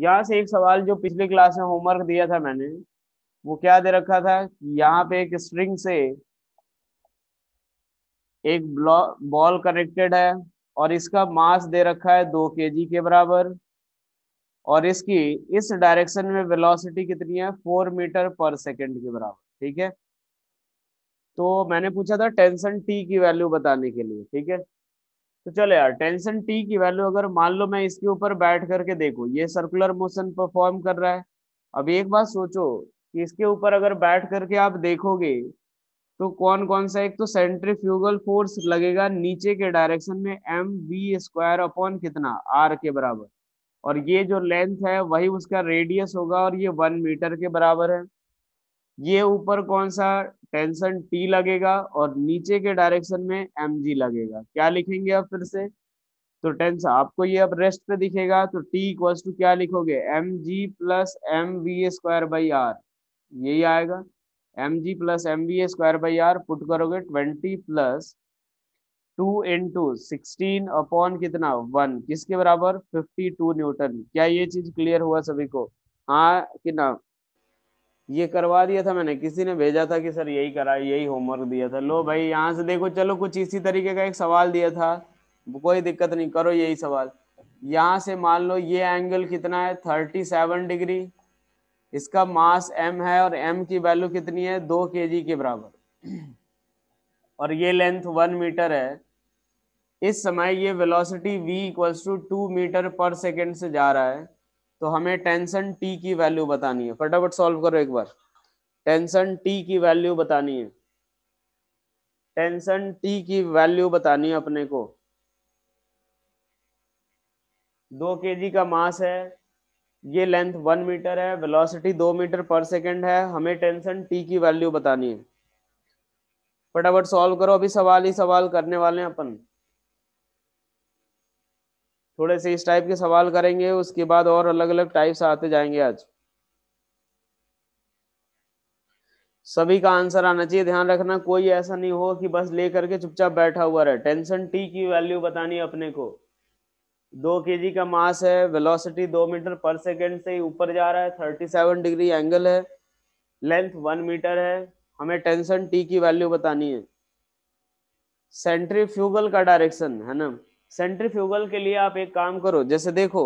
यहाँ से एक सवाल जो पिछले क्लास में होमवर्क दिया था मैंने वो क्या दे रखा था यहाँ पे एक स्ट्रिंग से एक बॉल कनेक्टेड है और इसका मास दे रखा है दो के के बराबर और इसकी इस डायरेक्शन में वेलोसिटी कितनी है फोर मीटर पर सेकंड के बराबर ठीक है तो मैंने पूछा था टेंशन टी की वैल्यू बताने के लिए ठीक है तो चलो यार टेंशन टी की वैल्यू अगर मान लो मैं इसके ऊपर बैठ करके देखो ये सर्कुलर मोशन परफॉर्म कर रहा है अब एक बात सोचो कि इसके ऊपर अगर बैठ करके आप देखोगे तो कौन कौन सा एक तो सेंट्रीफ्यूगल फोर्स लगेगा नीचे के डायरेक्शन में एम वी स्क्वायर अपॉन कितना आर के बराबर और ये जो लेंथ है वही उसका रेडियस होगा और ये वन मीटर के बराबर है ये ऊपर कौन सा टेंशन टी लगेगा और नीचे के डायरेक्शन में एम जी लगेगा क्या लिखेंगे आप फिर से तो टेंस आपको ये अब रेस्ट पे दिखेगा तो टी इक्वल्स टू क्या लिखोगे M G plus M V square by R यही आएगा M G plus M V square by R put करोगे twenty plus two into sixteen upon कितना वन किसके बराबर फिफ्टी टू न्यूटन क्या ये चीज क्लियर हुआ सभी को हाँ कि ना ये करवा दिया था मैंने किसी ने भेजा था कि सर यही करा यही होमवर्क दिया था लो भाई यहाँ से देखो चलो कुछ इसी तरीके का एक सवाल दिया था कोई दिक्कत नहीं करो यही सवाल यहाँ से मान लो ये एंगल कितना है थर्टी सेवन डिग्री इसका मास एम है और एम की वैल्यू कितनी है दो के जी के बराबर और ये लेंथ वन मीटर है इस समय ये velocity v equals to two metre पर सेकेंड से जा रहा है तो हमें टेंशन टी की वैल्यू बतानी है फटाफट सॉल्व करो एक बार टेंशन टी की वैल्यू बतानी है टेंशन टी की वैल्यू बतानी है अपने को दो के का मास है ये लेंथ वन मीटर है वेलोसिटी दो मीटर पर सेकंड है हमें टेंशन टी की वैल्यू बतानी है फटाफट सॉल्व करो अभी सवाल ही सवाल करने वाले हैं अपन थोड़े से इस टाइप के सवाल करेंगे उसके बाद और अलग अलग टाइप्स आते जाएंगे आज सभी का आंसर आना चाहिए ध्यान रखना कोई ऐसा नहीं हो कि बस ले करके चुपचाप बैठा हुआ रहे टेंशन टी की वैल्यू बतानी है अपने को दो के का मास है वेलोसिटी दो मीटर पर सेकेंड से ऊपर जा रहा है थर्टी सेवन डिग्री एंगल है लेंथ वन मीटर है हमें टेंशन टी की वैल्यू बतानी है सेंट्रीफ्यूगल का डायरेक्शन है ना सेंट्रीफ्यूगल के लिए आप एक काम करो जैसे देखो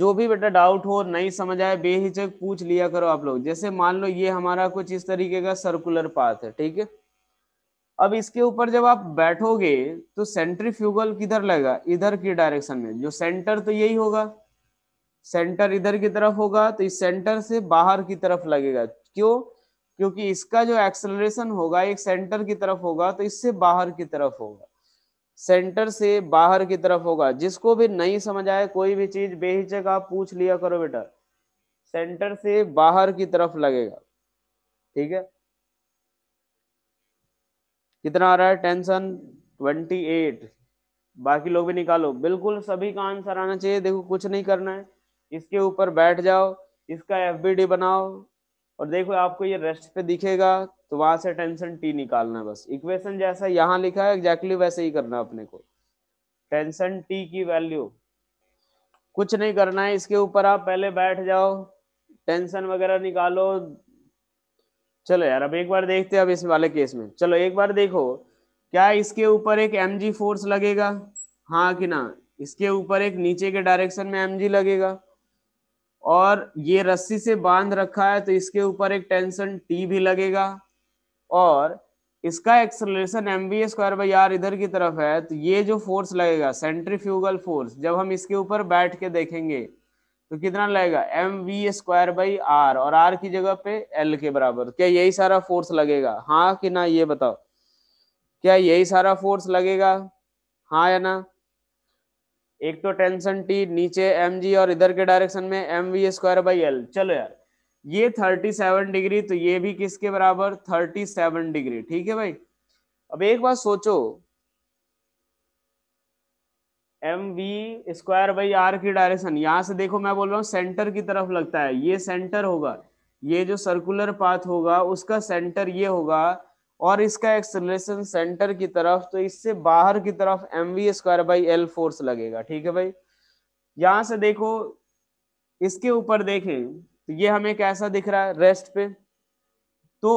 जो भी बेटा डाउट हो नहीं समझ आए बेहिचक पूछ लिया करो आप लोग जैसे मान लो ये हमारा कुछ इस तरीके का सर्कुलर पाथ है ठीक है अब इसके ऊपर जब आप बैठोगे तो सेंट्रीफ्यूगल किधर लगेगा इधर की डायरेक्शन में जो सेंटर तो यही होगा सेंटर इधर की तरफ होगा तो इस सेंटर से बाहर की तरफ लगेगा क्यों क्योंकि इसका जो एक्सलरेशन होगा एक सेंटर की तरफ होगा तो इससे बाहर की तरफ होगा सेंटर से बाहर की तरफ होगा जिसको भी नहीं समझ आए कोई भी चीज बेहिचक आप पूछ लिया करो बेटा सेंटर से बाहर की तरफ लगेगा ठीक है कितना आ रहा है टेंशन ट्वेंटी एट बाकी लोग भी निकालो बिल्कुल सभी का आंसर आना चाहिए देखो कुछ नहीं करना है इसके ऊपर बैठ जाओ इसका एफ बनाओ और देखो आपको ये रेस्ट पे दिखेगा तो वहां से टेंशन टी निकालना है बस इक्वेशन जैसा यहाँ लिखा है एग्जैक्टली वैसे ही करना अपने को टेंशन टी की वैल्यू कुछ नहीं करना है इसके ऊपर आप पहले बैठ जाओ टेंशन वगैरह निकालो चलो यार अब एक बार देखते हैं अब इस वाले केस में चलो एक बार देखो क्या इसके ऊपर एक एम जी फोर्स लगेगा हाँ कि ना इसके ऊपर एक नीचे के डायरेक्शन में एम जी लगेगा और ये रस्सी से बांध रखा है तो इसके ऊपर एक टेंशन टी भी लगेगा और इसका acceleration M V square by R इधर की तरफ है तो ये जो फोर्स लगेगा सेंट्रीफ्यूगल फोर्स जब हम इसके ऊपर बैठ के देखेंगे तो कितना लगेगा M V square by R और आर की जगह पे एल के बराबर क्या यही सारा फोर्स लगेगा हाँ कि ना ये बताओ क्या यही सारा फोर्स लगेगा हाँ या ना एक तो टेंशन टी नीचे एम जी और इधर के डायरेक्शन में M V square by L चलो यार ये थर्टी सेवन डिग्री तो ये भी किसके बराबर थर्टी सेवन डिग्री ठीक है भाई अब एक बार सोचो M V square by R की डायरेक्शन यहां से देखो मैं बोल रहा हूँ सेंटर की तरफ लगता है ये सेंटर होगा ये जो सर्कुलर पाथ होगा उसका सेंटर ये होगा और इसका एक्सलेशन सेंटर की तरफ तो इससे बाहर की तरफ M V square by L force लगेगा ठीक है भाई यहां से देखो इसके ऊपर देखें तो ये हमें कैसा दिख रहा है रेस्ट पे तो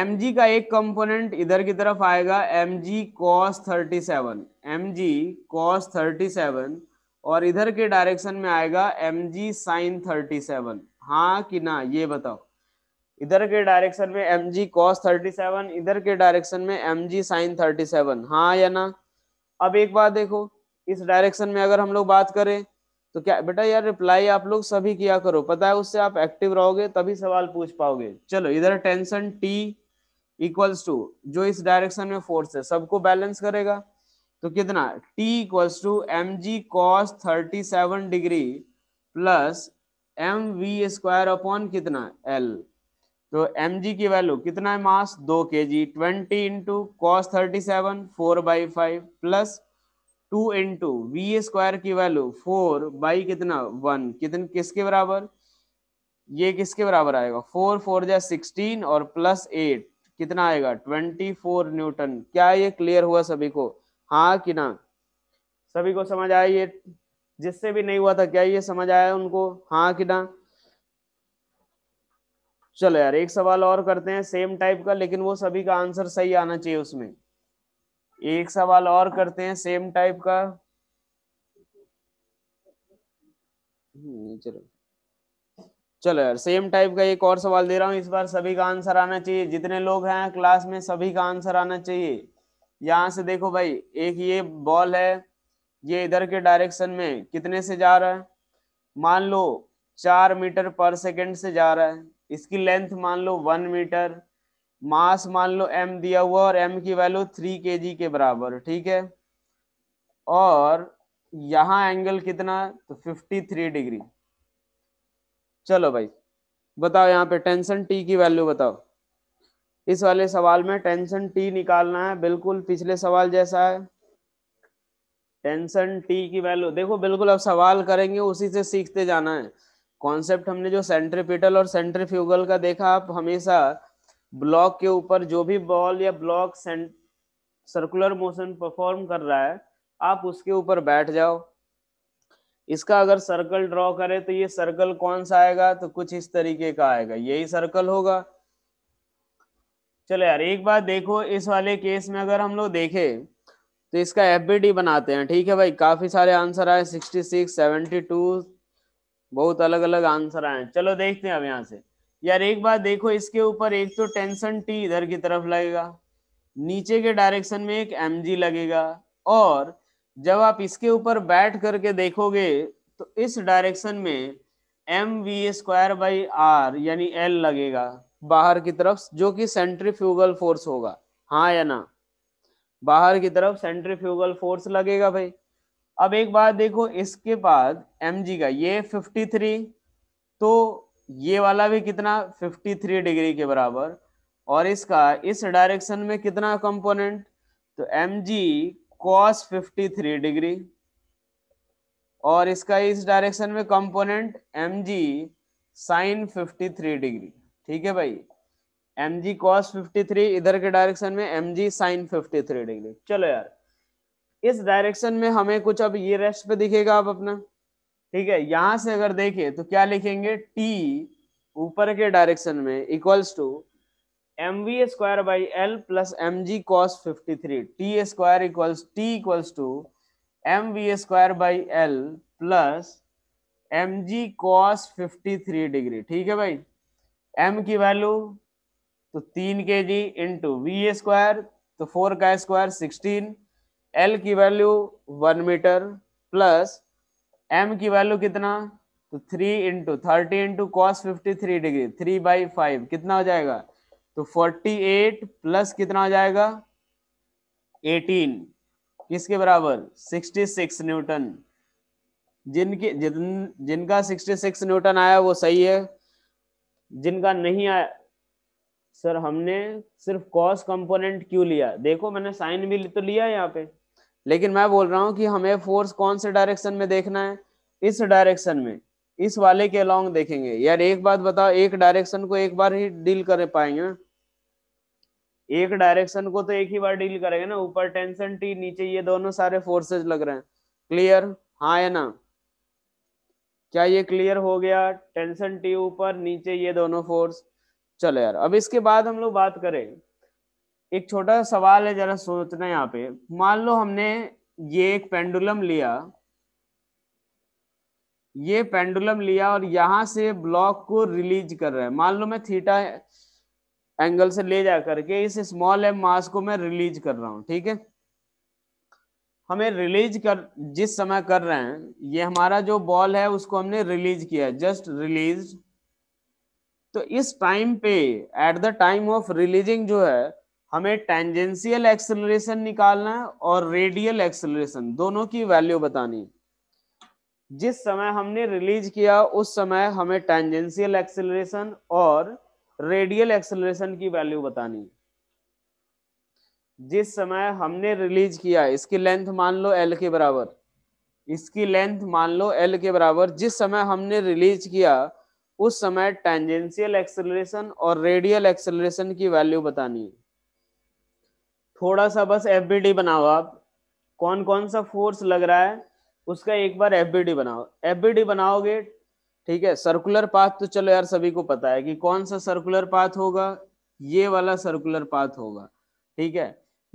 एम जी का एक कंपोनेंट इधर की तरफ आएगा M G cos thirty seven M G cos thirty seven और इधर के डायरेक्शन में आएगा M G sine thirty seven हाँ कि ना ये बताओ इधर के डायरेक्शन में M G cos thirty seven इधर के डायरेक्शन में M G sine thirty seven हाँ या ना अब एक बार देखो इस डायरेक्शन में अगर हम लोग बात करें तो क्या बेटा यार रिप्लाई आप लोग सभी किया करो पता है उससे आप एक्टिव रहोगे तभी सवाल पूछ पाओगे चलो इधर टेंशन टी इक्वल्स टू जो इस डायरेक्शन में फोर्स है सबको बैलेंस करेगा तो कितना T equals to M G cos thirty seven degree plus M V square upon कितना एल तो एम जी की वैल्यू कितना है मास दो K G twenty into cos thirty seven four by five plus two into V square की value four by कितना one कितने किसके बराबर ये किसके बराबर आएगा फोर फोर जा सिक्सटीन और प्लस एट कितना आएगा ट्वेंटी फोर न्यूटन क्या ये क्लियर हुआ सभी को हाँ कि ना सभी को समझ आया ये जिससे भी नहीं हुआ था क्या ये समझ आया उनको हाँ कि ना चलो यार एक सवाल और करते हैं सेम टाइप का लेकिन वो सभी का आंसर सही आना चाहिए उसमें एक सवाल और करते हैं सेम टाइप का हम्म, चलो चलो यार सेम टाइप का एक और सवाल दे रहा हूँ इस बार सभी का आंसर आना चाहिए जितने लोग हैं क्लास में सभी का आंसर आना चाहिए यहाँ से देखो भाई एक ये बॉल है ये इधर के डायरेक्शन में कितने से जा रहा है मान लो चार मीटर पर सेकंड से जा रहा है इसकी लेंथ मान लो वन मीटर मास मान लो एम दिया हुआ और एम की वैल्यू थ्री के जी के बराबर ठीक है और यहां एंगल कितना तो फिफ्टी थ्री डिग्री चलो भाई बताओ यहाँ पे टेंशन टी की वैल्यू बताओ इस वाले सवाल में टेंशन टी निकालना है बिल्कुल पिछले सवाल जैसा है टेंशन टी की वैल्यू देखो बिल्कुल अब सवाल करेंगे उसी से सीखते जाना है कॉन्सेप्ट हमने जो सेंट्रीपिटल और सेंट्रीफ्यूगल का देखा आप हमेशा ब्लॉक के ऊपर जो भी बॉल या ब्लॉक सर्कुलर मोशन परफॉर्म कर रहा है आप उसके ऊपर बैठ जाओ इसका अगर सर्कल ड्रॉ करें तो ये सर्कल कौन सा आएगा तो कुछ इस तरीके का आएगा यही सर्कल होगा चलो यार एक बार देखो इस वाले केस में अगर हम लोग देखें तो इसका एफ बनाते हैं ठीक है भाई काफी सारे आंसर आए सिक्सटी सिक्स सेवेंटी टू बहुत अलग अलग आंसर आए चलो देखते हैं अब यहाँ से यार एक बार देखो इसके ऊपर एक तो टेंशन टी इधर की तरफ लगेगा नीचे के डायरेक्शन में एक एम लगेगा और जब आप इसके ऊपर बैठ करके देखोगे तो इस डायरेक्शन में M V square by R यानी एल लगेगा बाहर की तरफ जो कि सेंट्रीफ्यूगल फोर्स होगा हाँ या ना बाहर की तरफ सेंट्रीफ्यूगल फोर्स लगेगा भाई अब एक बात देखो इसके बाद एम जी का ये 53 तो ये वाला भी कितना 53 डिग्री के बराबर और इसका इस डायरेक्शन में कितना कंपोनेंट तो M G cos fifty three degree और इसका इस डायरेक्शन में component M G sine fifty three degree ठीक है भाई M G cos fifty three इधर के डायरेक्शन में M G sine fifty three degree चलो यार इस डायरेक्शन में हमें कुछ अब ये रेस्ट पे दिखेगा आप अपना ठीक है यहां से अगर देखें तो क्या लिखेंगे टी ऊपर के डायरेक्शन में equals to M V square by L plus M G cos fifty three T square equals T equals to M V square by L plus M G cos fifty three degree ठीक है भाई M की value तो तीन K G into V square तो four का square sixteen L की value one metre plus M की वैल्यू कितना तो three into thirty into cos fifty three degree three by five कितना हो जाएगा तो फोर्टी एट प्लस कितना हो जाएगा एटीन किसके बराबर सिक्सटी सिक्स न्यूटन जिनके जिन जिनका सिक्सटी सिक्स न्यूटन आया वो सही है जिनका नहीं आया सर हमने सिर्फ कॉस कंपोनेंट क्यों लिया देखो मैंने साइन भी तो लिया यहाँ पे लेकिन मैं बोल रहा हूँ कि हमें फोर्स कौन से डायरेक्शन में देखना है इस डायरेक्शन में इस वाले के अलॉन्ग देखेंगे यार एक बात बताओ एक डायरेक्शन को एक बार ही डील कर पाएंगे एक डायरेक्शन को तो एक ही बार डील करेंगे ना ऊपर टेंशन टी नीचे ये दोनों सारे फोर्सेज लग रहे हैं क्लियर हाँ है ना क्या ये क्लियर हो गया टेंशन टी ऊपर नीचे ये दोनों फोर्स चलो यार अब इसके बाद हम लोग बात करें एक छोटा सा सवाल है जरा सोचना यहाँ पे मान लो हमने ये एक पेंडुलम लिया ये पेंडुलम लिया और यहां से ब्लॉक को रिलीज कर रहा है मान लो मैं थीटा एंगल से ले जा करके इस स्मॉल एम मास को मैं रिलीज कर रहा हूं ठीक है हमें रिलीज कर जिस समय कर रहे हैं ये हमारा जो बॉल है उसको हमने रिलीज किया जस्ट रिलीज तो इस टाइम पे at the time of releasing जो है हमें टेंजेंशियल एक्सेलरेशन निकालना है और रेडियल एक्सेलरेशन दोनों की वैल्यू बतानी जिस समय हमने रिलीज किया उस समय हमें टेंजेंशियल एक्सेलरेशन और रेडियल एक्सेलरेशन की वैल्यू बतानी जिस समय हमने रिलीज किया इसकी लेंथ मान लो एल के बराबर इसकी लेंथ मान लो एल के बराबर जिस समय हमने रिलीज किया उस समय टेंजेंशियल एक्सेलरेशन और रेडियल एक्सेलरेशन की वैल्यू बतानी है थोड़ा सा बस एफ बनाओ आप कौन कौन सा फोर्स लग रहा है उसका एक बार एफ बनाओ एफ बनाओगे ठीक है सर्कुलर पाथ तो चलो यार सभी को पता है कि कौन सा सर्कुलर पाथ होगा ये वाला सर्कुलर पाथ होगा ठीक है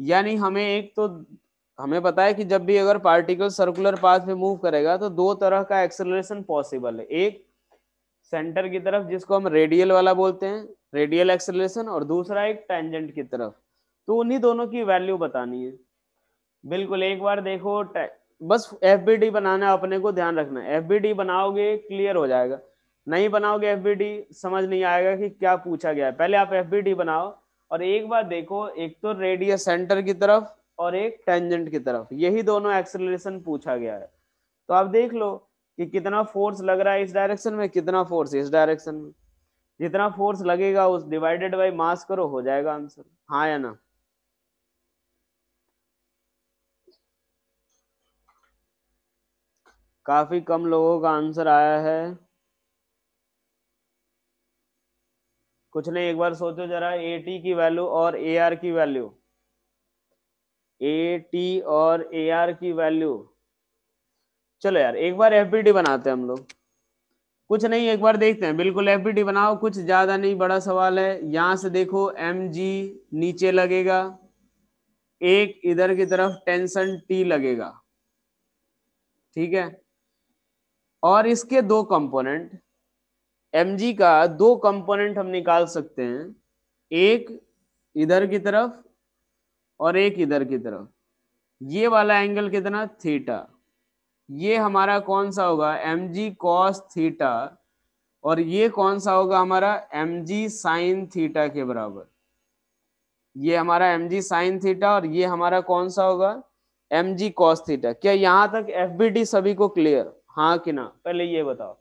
यानी हमें एक तो हमें पता है कि जब भी अगर पार्टिकल सर्कुलर पाथ में मूव करेगा तो दो तरह का एक्सेलरेशन पॉसिबल है एक सेंटर की तरफ जिसको हम रेडियल वाला बोलते हैं रेडियल एक्सेलरेशन और दूसरा एक टेंजेंट की तरफ तो उन्हीं दोनों की वैल्यू बतानी है बिल्कुल एक बार देखो बस एफ बनाना अपने को ध्यान रखना एफ बनाओगे क्लियर हो जाएगा नहीं बनाओगे एफ समझ नहीं आएगा कि क्या पूछा गया है पहले आप एफ बनाओ और एक बार देखो एक तो रेडियस सेंटर की तरफ और एक टेंजेंट की तरफ यही दोनों एक्सेलरेशन पूछा गया है तो आप देख लो कि कितना फोर्स लग रहा है इस डायरेक्शन में कितना फोर्स इस डायरेक्शन में जितना फोर्स लगेगा उस डिवाइडेड बाई मास करो हो जाएगा आंसर हाँ या ना काफ़ी कम लोगों का आंसर आया है कुछ नहीं एक बार सोचो जरा ए टी की वैल्यू और ए आर की वैल्यू ए टी और ए आर की वैल्यू चलो यार एक बार एफ बनाते हैं हम लोग कुछ नहीं एक बार देखते हैं बिल्कुल एफ बनाओ कुछ ज़्यादा नहीं बड़ा सवाल है यहां से देखो एम जी नीचे लगेगा एक इधर की तरफ टेंशन टी लगेगा ठीक है और इसके दो कंपोनेंट एम जी का दो कंपोनेंट हम निकाल सकते हैं एक इधर की तरफ और एक इधर की तरफ ये वाला एंगल कितना थीटा ये हमारा कौन सा होगा एम जी कॉस थीटा और ये कौन सा होगा हमारा एम जी साइन थीटा के बराबर ये हमारा एम जी साइन थीटा और ये हमारा कौन सा होगा एम जी कॉस थीटा क्या यहाँ तक एफ बी डी सभी को क्लियर हाँ कि ना पहले ये बताओ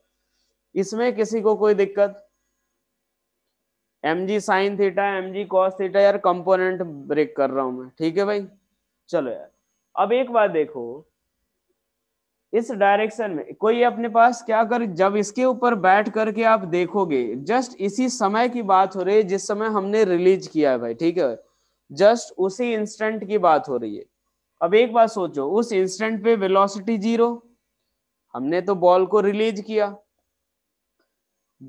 इसमें किसी को कोई दिक्कत M G sine theta M G cos theta यार कंपोनेंट ब्रेक कर रहा हूं मैं ठीक है भाई चलो यार अब एक बात देखो इस डायरेक्शन में कोई अपने पास क्या कर जब इसके ऊपर बैठ करके आप देखोगे जस्ट इसी समय की बात हो रही है जिस समय हमने रिलीज किया है भाई ठीक है जस्ट उसी इंस्टेंट की बात हो रही है अब एक बार सोचो उस इंस्टेंट पे वेलोसिटी जीरो हमने तो बॉल को रिलीज किया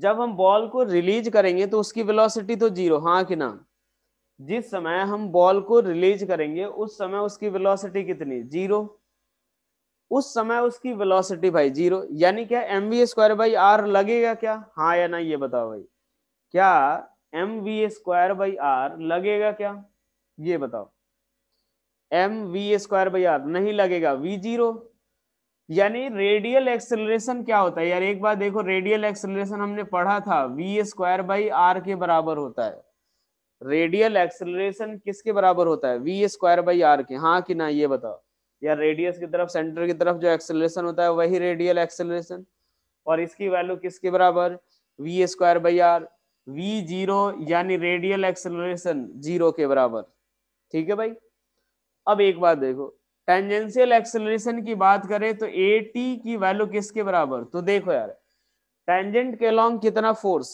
जब हम बॉल को रिलीज करेंगे तो उसकी वेलोसिटी तो जीरो हाँ कि ना जिस समय हम बॉल को रिलीज करेंगे उस समय उसकी वेलोसिटी कितनी जीरो उस समय उसकी वेलोसिटी भाई जीरो यानी क्या M V square by R लगेगा क्या हाँ या ना ये बताओ भाई क्या M V square by R लगेगा क्या ये बताओ M V square by R नहीं लगेगा वी जीरो यानी रेडियल एक्सेलरेशन क्या होता है यार एक बार देखो रेडियल एक्सेलरेशन हमने पढ़ा था वी स्क्वायर बाई आर के बराबर होता है रेडियल एक्सेलरेशन किसके बराबर होता है वी स्क्वायर बाई आर के हाँ कि ना ये बताओ यार रेडियस की तरफ सेंटर की तरफ जो एक्सेलरेशन होता है वही रेडियल एक्सेलरेशन और इसकी वैल्यू किसके बराबर V square by R V zero यानी रेडियल एक्सेलरेशन जीरो के बराबर ठीक है भाई अब एक बात देखो टेंजेंशियल एक्सेलरेशन की बात करें तो ए टी की वैल्यू किसके बराबर तो देखो यार टेंजेंट के अलॉन्ग कितना force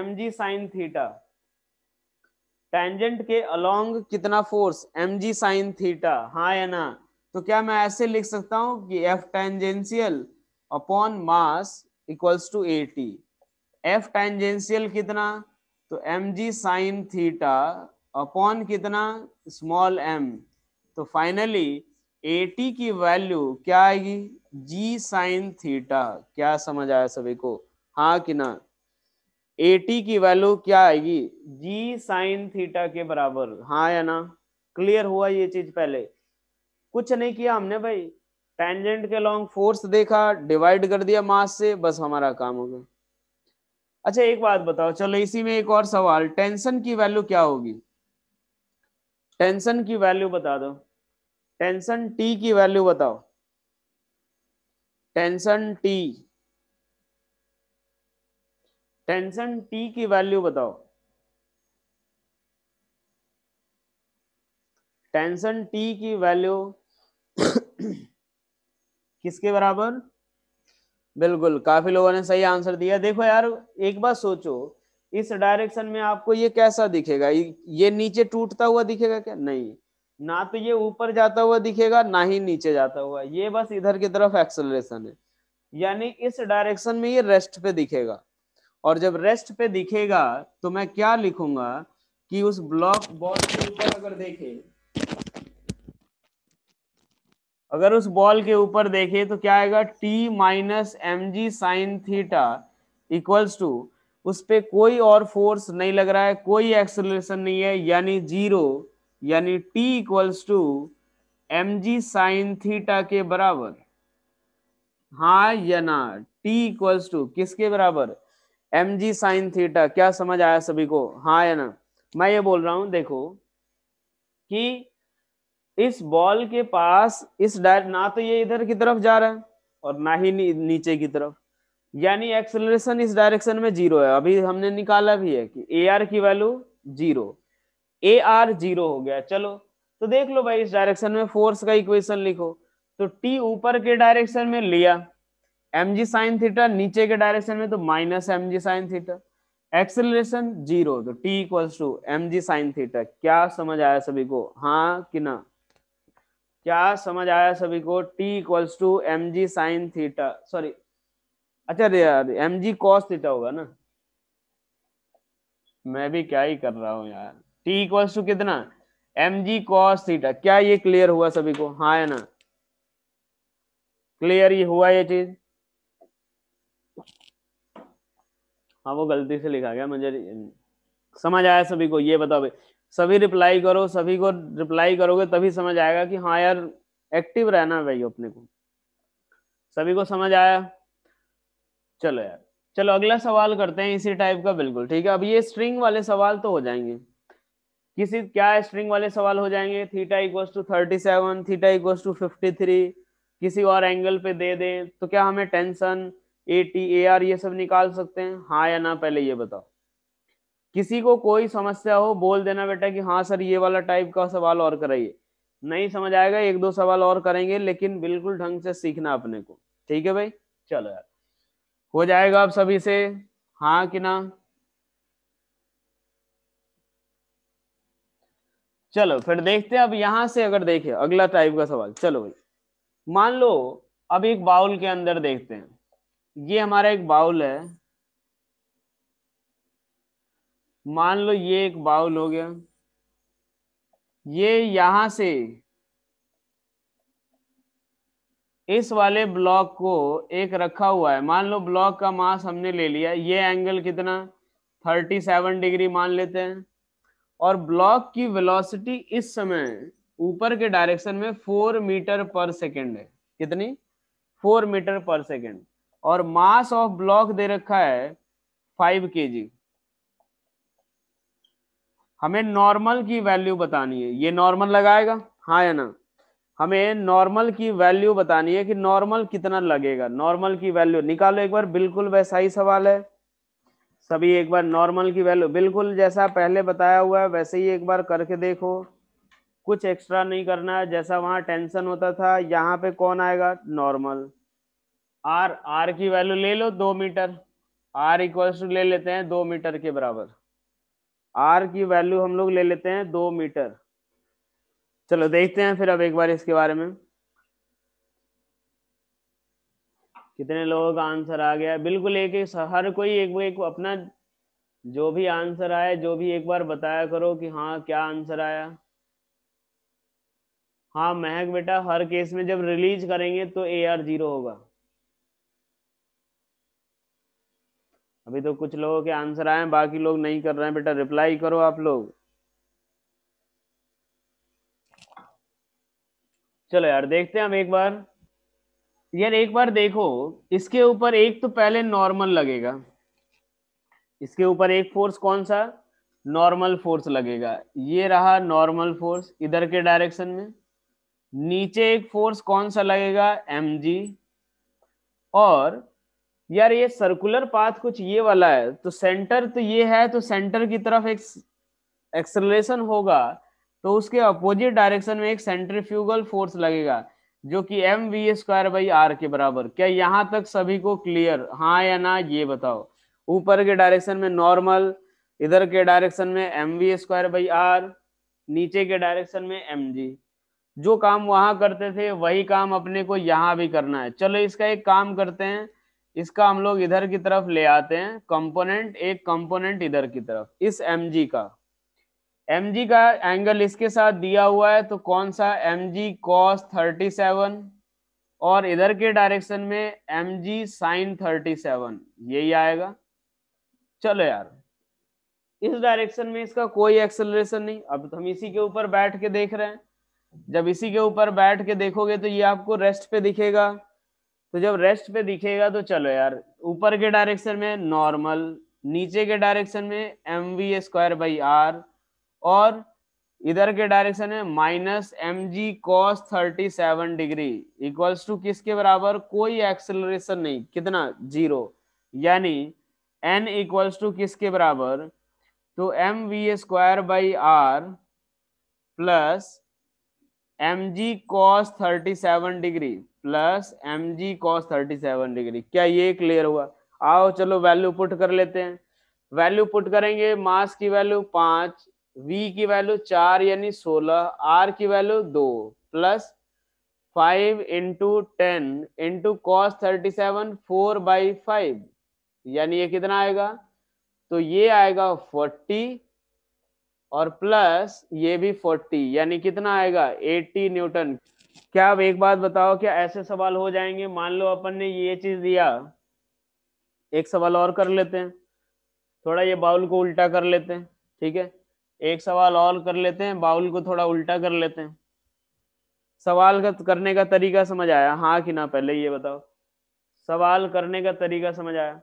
M G sine theta tangent के अलोंग कितना force M G sine theta हाँ या ना तो क्या मैं ऐसे लिख सकता हूं कि F tangential upon mass equals to A T F tangential कितना तो M G sine theta upon कितना स्मॉल एम तो फाइनली एटी की वैल्यू क्या आएगी जी साइन थीटा क्या समझ आया सभी को हाँ कि ना एटी की वैल्यू क्या आएगी जी साइन थीटा के बराबर हाँ या ना क्लियर हुआ ये चीज पहले कुछ नहीं किया हमने भाई टेंजेंट के लॉन्ग फोर्स देखा डिवाइड कर दिया मास से बस हमारा काम हो गया अच्छा एक बात बताओ चलो इसी में एक और सवाल टेंशन की वैल्यू क्या होगी टेंशन की वैल्यू बता दो टेंशन टी की वैल्यू बताओ टेंशन टी टेंशन टी की वैल्यू बताओ टेंशन टी की वैल्यू किसके बराबर बिल्कुल काफी लोगों ने सही आंसर दिया देखो यार एक बार सोचो इस डायरेक्शन में आपको ये कैसा दिखेगा ये नीचे टूटता हुआ दिखेगा क्या नहीं ना तो ये ऊपर जाता हुआ दिखेगा ना ही नीचे जाता हुआ ये बस इधर की तरफ एक्सलरेशन है यानी इस डायरेक्शन में ये रेस्ट पे दिखेगा और जब रेस्ट पे दिखेगा तो मैं क्या लिखूंगा कि उस ब्लॉक बॉल के ऊपर अगर देखे अगर उस बॉल के ऊपर देखे तो क्या आएगा t minus M G sine theta equals to उस पर कोई और फोर्स नहीं लग रहा है कोई एक्सलेशन नहीं है यानी जीरो यानी t equals to M G sine theta के बराबर हा या ना t इक्वल्स टू किसके बराबर एम जी साइन थीटा क्या समझ आया सभी को हाँ या ना मैं ये बोल रहा हूं देखो कि इस बॉल के पास इस डायर ना तो ये इधर की तरफ जा रहा है और ना ही नी, नीचे की तरफ यानी एक्सेलरेशन इस डायरेक्शन में जीरो है अभी हमने निकाला भी है कि ए आर की value zero A R zero हो गया चलो तो देख लो भाई इस डायरेक्शन में फोर्स का इक्वेशन लिखो तो टी ऊपर के डायरेक्शन में लिया एम जी साइन थीटा नीचे के डायरेक्शन में तो minus M G sine theta acceleration zero तो T equal to M G sine theta क्या समझ आया सभी को हाँ कि ना क्या समझ आया सभी को T equals to M G sine theta sorry अच्छा यार एम जी कॉस थीटा होगा ना मैं भी क्या ही कर रहा हूँ यार टी इक्वल्स टू कितना एम जी कॉस थीटा क्या ये क्लियर हुआ सभी को हाँ है ना क्लियर ये हुआ ये चीज हाँ वो गलती से लिखा गया मुझे समझ आया सभी को ये बताओ भाई सभी रिप्लाई करो सभी को रिप्लाई करोगे तभी समझ आएगा कि हाँ यार एक्टिव रहना भाई अपने को सभी को समझ आया चलो यार चलो अगला सवाल करते हैं इसी टाइप का बिल्कुल ठीक है अब ये स्ट्रिंग वाले सवाल तो हो जाएंगे किसी क्या स्ट्रिंग वाले सवाल हो जाएंगे theta equals to thirty seven theta equals to fifty three किसी और एंगल पे दे दें तो क्या हमें tension A T A R ये सब निकाल सकते हैं हाँ या ना पहले ये बताओ किसी को कोई समस्या हो बोल देना बेटा कि हाँ सर ये वाला टाइप का सवाल और कराइए नहीं समझ आएगा एक दो सवाल और करेंगे लेकिन बिल्कुल ढंग से सीखना अपने को ठीक है भाई चलो यार हो जाएगा आप सभी से हाँ कि ना चलो फिर देखते हैं अब यहां से अगर देखे अगला टाइप का सवाल चलो भाई मान लो अब एक बाउल के अंदर देखते हैं ये हमारा एक बाउल है मान लो ये एक बाउल हो गया ये यहां से इस वाले ब्लॉक को एक रखा हुआ है मान लो ब्लॉक का मास हमने ले लिया ये एंगल कितना 37 डिग्री मान लेते हैं और ब्लॉक की वेलोसिटी इस समय ऊपर के डायरेक्शन में फोर मीटर पर सेकेंड है कितनी फोर मीटर पर सेकेंड और मास ऑफ ब्लॉक दे रखा है फाइव के जी हमें नॉर्मल की वैल्यू बतानी है ये नॉर्मल लगाएगा हाँ या ना हमें नॉर्मल की वैल्यू बतानी है कि नॉर्मल कितना लगेगा नॉर्मल की वैल्यू निकालो एक बार बिल्कुल वैसा ही सवाल है सभी एक बार नॉर्मल की वैल्यू बिल्कुल जैसा पहले बताया हुआ है वैसे ही एक बार करके देखो कुछ एक्स्ट्रा नहीं करना है जैसा वहाँ टेंशन होता था यहाँ पे कौन आएगा नॉर्मल आर आर की वैल्यू ले लो दो मीटर आर इक्वल्स टू ले लेते हैं दो मीटर के बराबर आर की वैल्यू हम लोग ले लेते हैं दो मीटर चलो देखते हैं फिर अब एक बार इसके बारे में कितने लोगों का आंसर आ गया बिल्कुल एक एक हर कोई एक एक अपना जो भी आंसर आया जो भी एक बार बताया करो कि हाँ क्या आंसर आया हाँ महक बेटा हर केस में जब रिलीज करेंगे तो ए आर जीरो होगा अभी तो कुछ लोगों के आंसर आए हैं बाकी लोग नहीं कर रहे हैं बेटा रिप्लाई करो आप लोग चलो यार देखते हैं हम एक बार यार एक बार देखो इसके ऊपर एक तो पहले नॉर्मल लगेगा इसके ऊपर एक फोर्स कौन सा नॉर्मल फोर्स लगेगा ये रहा नॉर्मल फोर्स इधर के डायरेक्शन में नीचे एक फोर्स कौन सा लगेगा एम जी और यार ये सर्कुलर पाथ कुछ ये वाला है तो सेंटर तो ये है तो सेंटर की तरफ एक एक्सलेशन होगा तो उसके अपोजिट डायरेक्शन में एक सेंट्रीफ्यूगल फोर्स लगेगा जो कि M V square by R के बराबर क्या यहाँ तक सभी को क्लियर हाँ या ना ये बताओ ऊपर के डायरेक्शन में नॉर्मल इधर के डायरेक्शन में M V square by R नीचे के डायरेक्शन में एम जी जो काम वहां करते थे वही काम अपने को यहाँ भी करना है चलो इसका एक काम करते हैं इसका हम लोग इधर की तरफ ले आते हैं कंपोनेंट एक कंपोनेंट इधर की तरफ इस एम जी का एम जी का एंगल इसके साथ दिया हुआ है तो कौन सा M G cos thirty seven और इधर के डायरेक्शन में M G sine thirty seven यही आएगा चलो यार इस डायरेक्शन में इसका कोई एक्सेलरेशन नहीं अब तो हम इसी के ऊपर बैठ के देख रहे हैं जब इसी के ऊपर बैठ के देखोगे तो ये आपको रेस्ट पे दिखेगा तो जब रेस्ट पे दिखेगा तो चलो यार ऊपर के डायरेक्शन में नॉर्मल नीचे के डायरेक्शन में M V square by R और इधर के डायरेक्शन है minus M G cos thirty seven degree equals to किसके बराबर कोई एक्सेलरेशन नहीं कितना जीरो यानी एन इक्वल्स टू किसके बराबर तो M V square by R plus M G cos thirty seven degree plus M G cos thirty seven degree क्या ये क्लियर हुआ आओ चलो वैल्यू पुट कर लेते हैं वैल्यू पुट करेंगे मास की वैल्यू पांच v की वैल्यू चार यानी सोलह आर की वैल्यू दो plus five into ten into cos thirty seven four by five यानी ये कितना आएगा तो ये आएगा फोर्टी और प्लस ये भी फोर्टी यानी कितना आएगा एट्टी न्यूटन क्या आप एक बात बताओ क्या ऐसे सवाल हो जाएंगे मान लो अपन ने ये चीज दिया एक सवाल और कर लेते हैं थोड़ा ये बाउल को उल्टा कर लेते हैं ठीक है एक सवाल और कर लेते हैं बाउल को थोड़ा उल्टा कर लेते हैं सवाल का करने का तरीका समझ आया हाँ कि ना पहले ये बताओ सवाल करने का तरीका समझ आया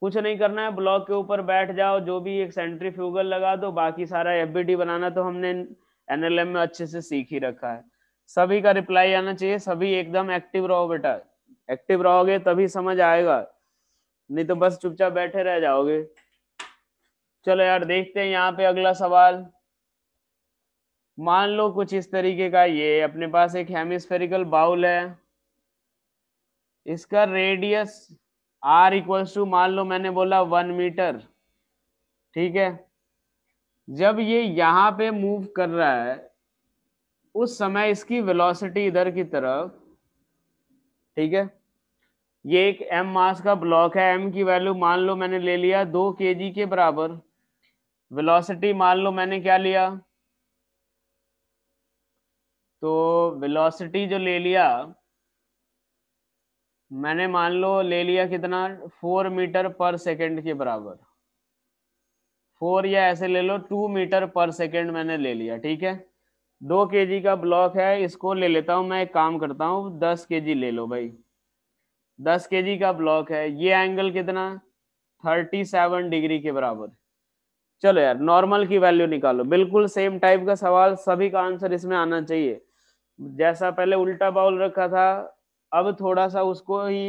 कुछ नहीं करना है ब्लॉक के ऊपर बैठ जाओ जो भी एक सेंट्री फ्यूगल लगा दो बाकी सारा एफ बनाना तो हमने एन में अच्छे से सीख ही रखा है सभी का रिप्लाई आना चाहिए सभी एकदम एक्टिव रहो बेटा एक्टिव रहोगे तभी समझ आएगा नहीं तो बस चुपचाप बैठे रह जाओगे चलो यार देखते हैं यहाँ पे अगला सवाल मान लो कुछ इस तरीके का ये अपने पास एक हेमिस्फेरिकल बाउल है इसका रेडियस आर इक्वल्स टू मान लो मैंने बोला वन मीटर ठीक है जब ये यहाँ पे मूव कर रहा है उस समय इसकी वेलोसिटी इधर की तरफ ठीक है ये एक एम मास का ब्लॉक है एम की वैल्यू मान लो मैंने ले लिया दो के के बराबर वेलोसिटी मान लो मैंने क्या लिया तो वेलोसिटी जो ले लिया मैंने मान लो ले लिया कितना फोर मीटर पर सेकंड के बराबर फोर या ऐसे ले लो टू मीटर पर सेकंड मैंने ले लिया ठीक है दो के का ब्लॉक है इसको ले लेता हूँ मैं एक काम करता हूँ दस के ले लो भाई दस के का ब्लॉक है ये एंगल कितना थर्टी सेवन डिग्री के बराबर चलो यार नॉर्मल की वैल्यू निकालो बिल्कुल सेम टाइप का सवाल सभी का आंसर इसमें आना चाहिए जैसा पहले उल्टा बाउल रखा था अब थोड़ा सा उसको ही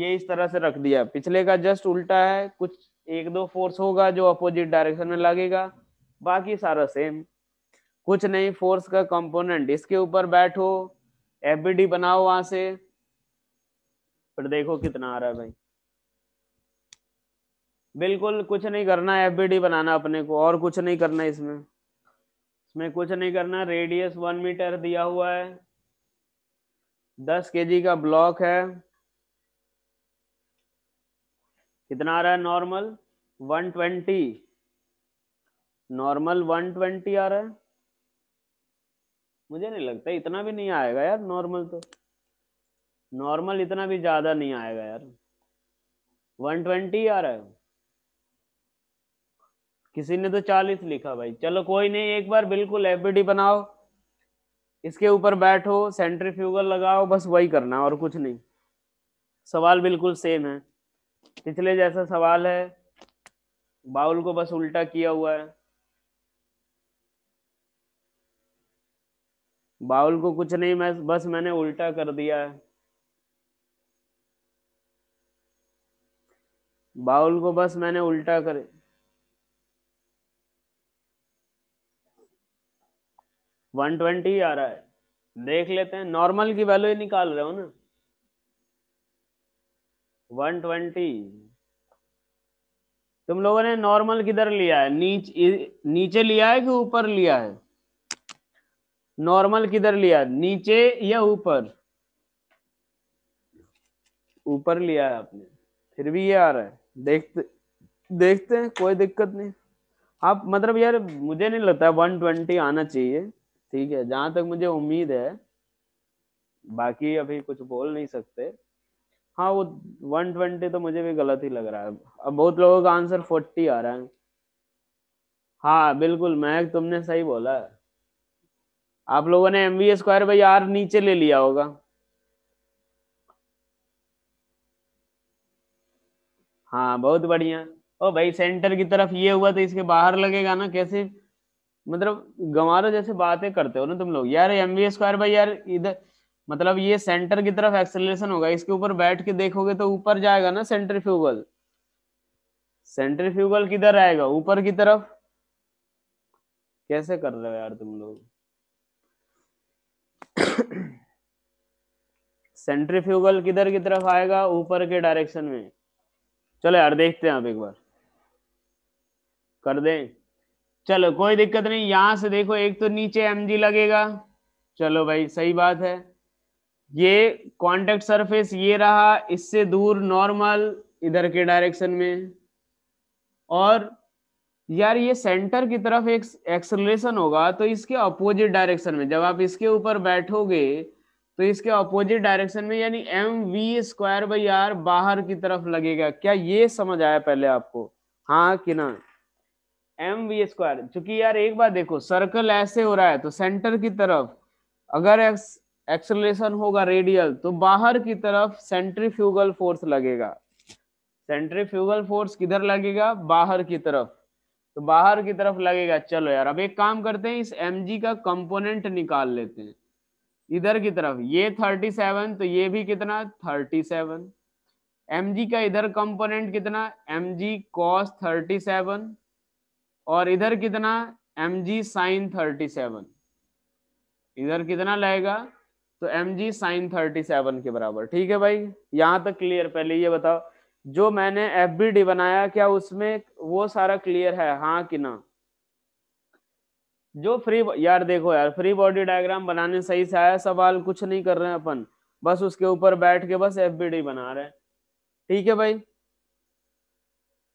ये इस तरह से रख दिया पिछले का जस्ट उल्टा है कुछ एक दो फोर्स होगा जो अपोजिट डायरेक्शन में लगेगा बाकी सारा सेम कुछ नहीं फोर्स का कंपोनेंट इसके ऊपर बैठो एफ बनाओ वहां से फिर देखो कितना आ रहा है भाई बिल्कुल कुछ नहीं करना है एफबीडी बनाना अपने को और कुछ नहीं करना इसमें इसमें कुछ नहीं करना रेडियस वन मीटर दिया हुआ है दस के का ब्लॉक है कितना आ रहा है normal one twenty normal one twenty आ रहा है मुझे नहीं लगता इतना भी नहीं आएगा यार नॉर्मल तो नॉर्मल इतना भी ज़्यादा नहीं आएगा यार वन ट्वेंटी आ रहा है किसी ने तो चालीस लिखा भाई चलो कोई नहीं एक बार बिल्कुल एफबीडी बनाओ इसके ऊपर बैठो सेंट्रीफ्यूगल लगाओ बस वही करना और कुछ नहीं सवाल बिल्कुल सेम है पिछले जैसा सवाल है बाउल को बस उल्टा किया हुआ है बाउल को कुछ नहीं मैं बस मैंने उल्टा कर दिया है बाउल को बस मैंने उल्टा कर वन ट्वेंटी आ रहा है देख लेते हैं नॉर्मल की वैल्यू ही निकाल रहे हो ना वन ट्वेंटी तुम लोगों ने नॉर्मल किधर लिया है नीच नीचे लिया है कि ऊपर लिया है नॉर्मल किधर लिया नीचे या ऊपर ऊपर लिया है आपने फिर भी ये आ रहा है देखते देखते हैं कोई दिक्कत नहीं आप मतलब यार मुझे नहीं लगता है वन ट्वेंटी आना चाहिए ठीक है जहां तक मुझे उम्मीद है बाकी अभी कुछ बोल नहीं सकते हाँ वो वन ट्वेंटी तो मुझे भी गलत ही लग रहा है अब बहुत लोगों का आंसर फोर्टी आ रहा है हाँ बिल्कुल महक तुमने सही बोला है आप लोगों ने M V square by R नीचे ले लिया होगा हाँ बहुत बढ़िया ओ भाई सेंटर की तरफ ये हुआ तो इसके बाहर लगेगा ना कैसे मतलब गंवारो जैसे बातें करते हो ना तुम लोग यार एम वी स्क्वायर बाई यार इधर मतलब ये सेंटर की तरफ एक्सेलरेशन होगा इसके ऊपर बैठ के देखोगे तो ऊपर जाएगा ना सेंट्रीफ्यूगल सेंट्रीफ्यूगल किधर आएगा ऊपर की तरफ कैसे कर रहे हो यार तुम लोग सेंट्रीफ्यूगल किधर की तरफ आएगा ऊपर के डायरेक्शन में चलो यार देखते हैं आप एक बार कर दें चलो कोई दिक्कत नहीं यहां से देखो एक तो नीचे एम जी लगेगा चलो भाई सही बात है ये कॉन्टेक्ट सरफेस ये रहा इससे दूर नॉर्मल इधर के डायरेक्शन में और यार ये सेंटर की तरफ एक एक्सलेशन होगा तो इसके अपोजिट डायरेक्शन में जब आप इसके ऊपर बैठोगे तो इसके अपोजिट डायरेक्शन में यानी M V square by R बाहर की तरफ लगेगा क्या ये समझ आया पहले आपको हाँ कि ना एम वी स्क्वायर चूंकि यार एक बार देखो सर्कल ऐसे हो रहा है तो सेंटर की तरफ अगर एक्सलेशन होगा रेडियल तो बाहर की तरफ सेंट्रीफ्यूगल फोर्स लगेगा सेंट्रीफ्यूगल फोर्स किधर लगेगा बाहर की तरफ तो बाहर की तरफ लगेगा चलो यार अब एक काम करते हैं इस एम का कंपोनेंट निकाल लेते हैं इधर की तरफ ये 37 तो ये भी कितना 37 mg का इधर कंपोनेंट कितना एम mg cos 37 और इधर कितना M G sine thirty seven इधर कितना लाएगा तो M G sine thirty seven के बराबर ठीक है भाई यहां तक क्लियर पहले ये बताओ जो मैंने एफ बी डी बनाया क्या उसमें वो सारा क्लियर है हाँ कि ना जो फ्री यार देखो यार फ्री बॉडी डायग्राम बनाने सही से आया सवाल कुछ नहीं कर रहे हैं अपन बस उसके ऊपर बैठ के बस एफ बी डी बना रहे ठीक है भाई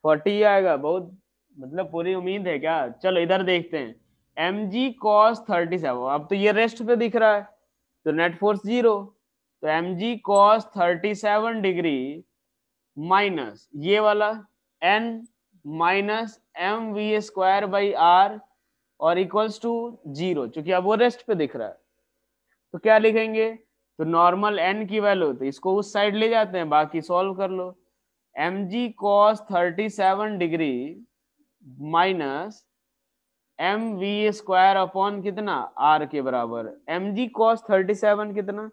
फोर्टी आएगा बहुत मतलब पूरी उम्मीद है क्या चलो इधर देखते हैं M G cos thirty seven अब तो ये रेस्ट पे दिख रहा है तो नेट फोर्स जीरो तो M G cos thirty seven degree minus ये वाला N minus M V square by R और इक्वल्स टू जीरो चूंकि अब वो रेस्ट पे दिख रहा है तो क्या लिखेंगे तो नॉर्मल एन की वैल्यू तो इसको उस साइड ले जाते हैं बाकी सॉल्व कर लो M G cos thirty seven degree minus M V square upon कितना आर के बराबर M G cos thirty seven कितना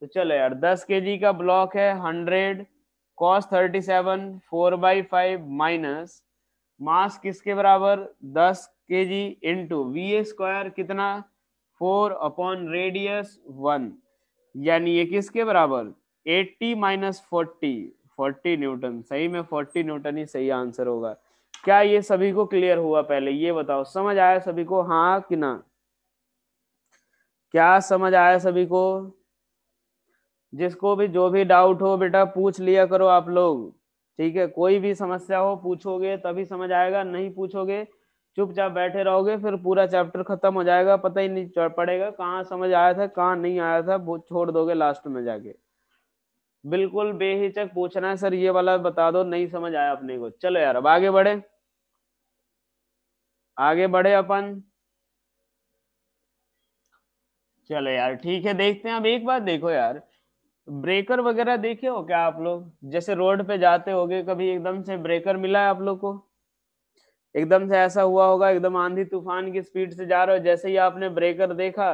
तो चलो यार दस के जी का ब्लॉक है hundred cos thirty seven four by five minus mass किसके बराबर दस K G into V square कितना फोर अपॉन रेडियस वन यानी ये किसके बराबर eighty minus forty forty newton सही में फोर्टी न्यूटन ही सही आंसर होगा क्या ये सभी को क्लियर हुआ पहले ये बताओ समझ आया सभी को हाँ कि ना क्या समझ आया सभी को जिसको भी जो भी डाउट हो बेटा पूछ लिया करो आप लोग ठीक है कोई भी समस्या हो पूछोगे तभी समझ आएगा नहीं पूछोगे चुपचाप बैठे रहोगे फिर पूरा चैप्टर खत्म हो जाएगा पता ही नहीं पड़ेगा कहाँ समझ आया था कहाँ नहीं आया था छोड़ दोगे लास्ट में जाके बिल्कुल बेहिचक पूछना है सर ये वाला बता दो नहीं समझ आया अपने को चलो यार अब आगे बढ़े आगे बढ़े अपन चलो यार ठीक है देखते हैं अब एक बार देखो यार ब्रेकर वगैरह देखे हो क्या आप लोग जैसे रोड पे जाते होगे कभी एकदम से ब्रेकर मिला है आप लोग को एकदम से ऐसा हुआ होगा एकदम आंधी तूफान की स्पीड से जा रहे हो जैसे ही आपने ब्रेकर देखा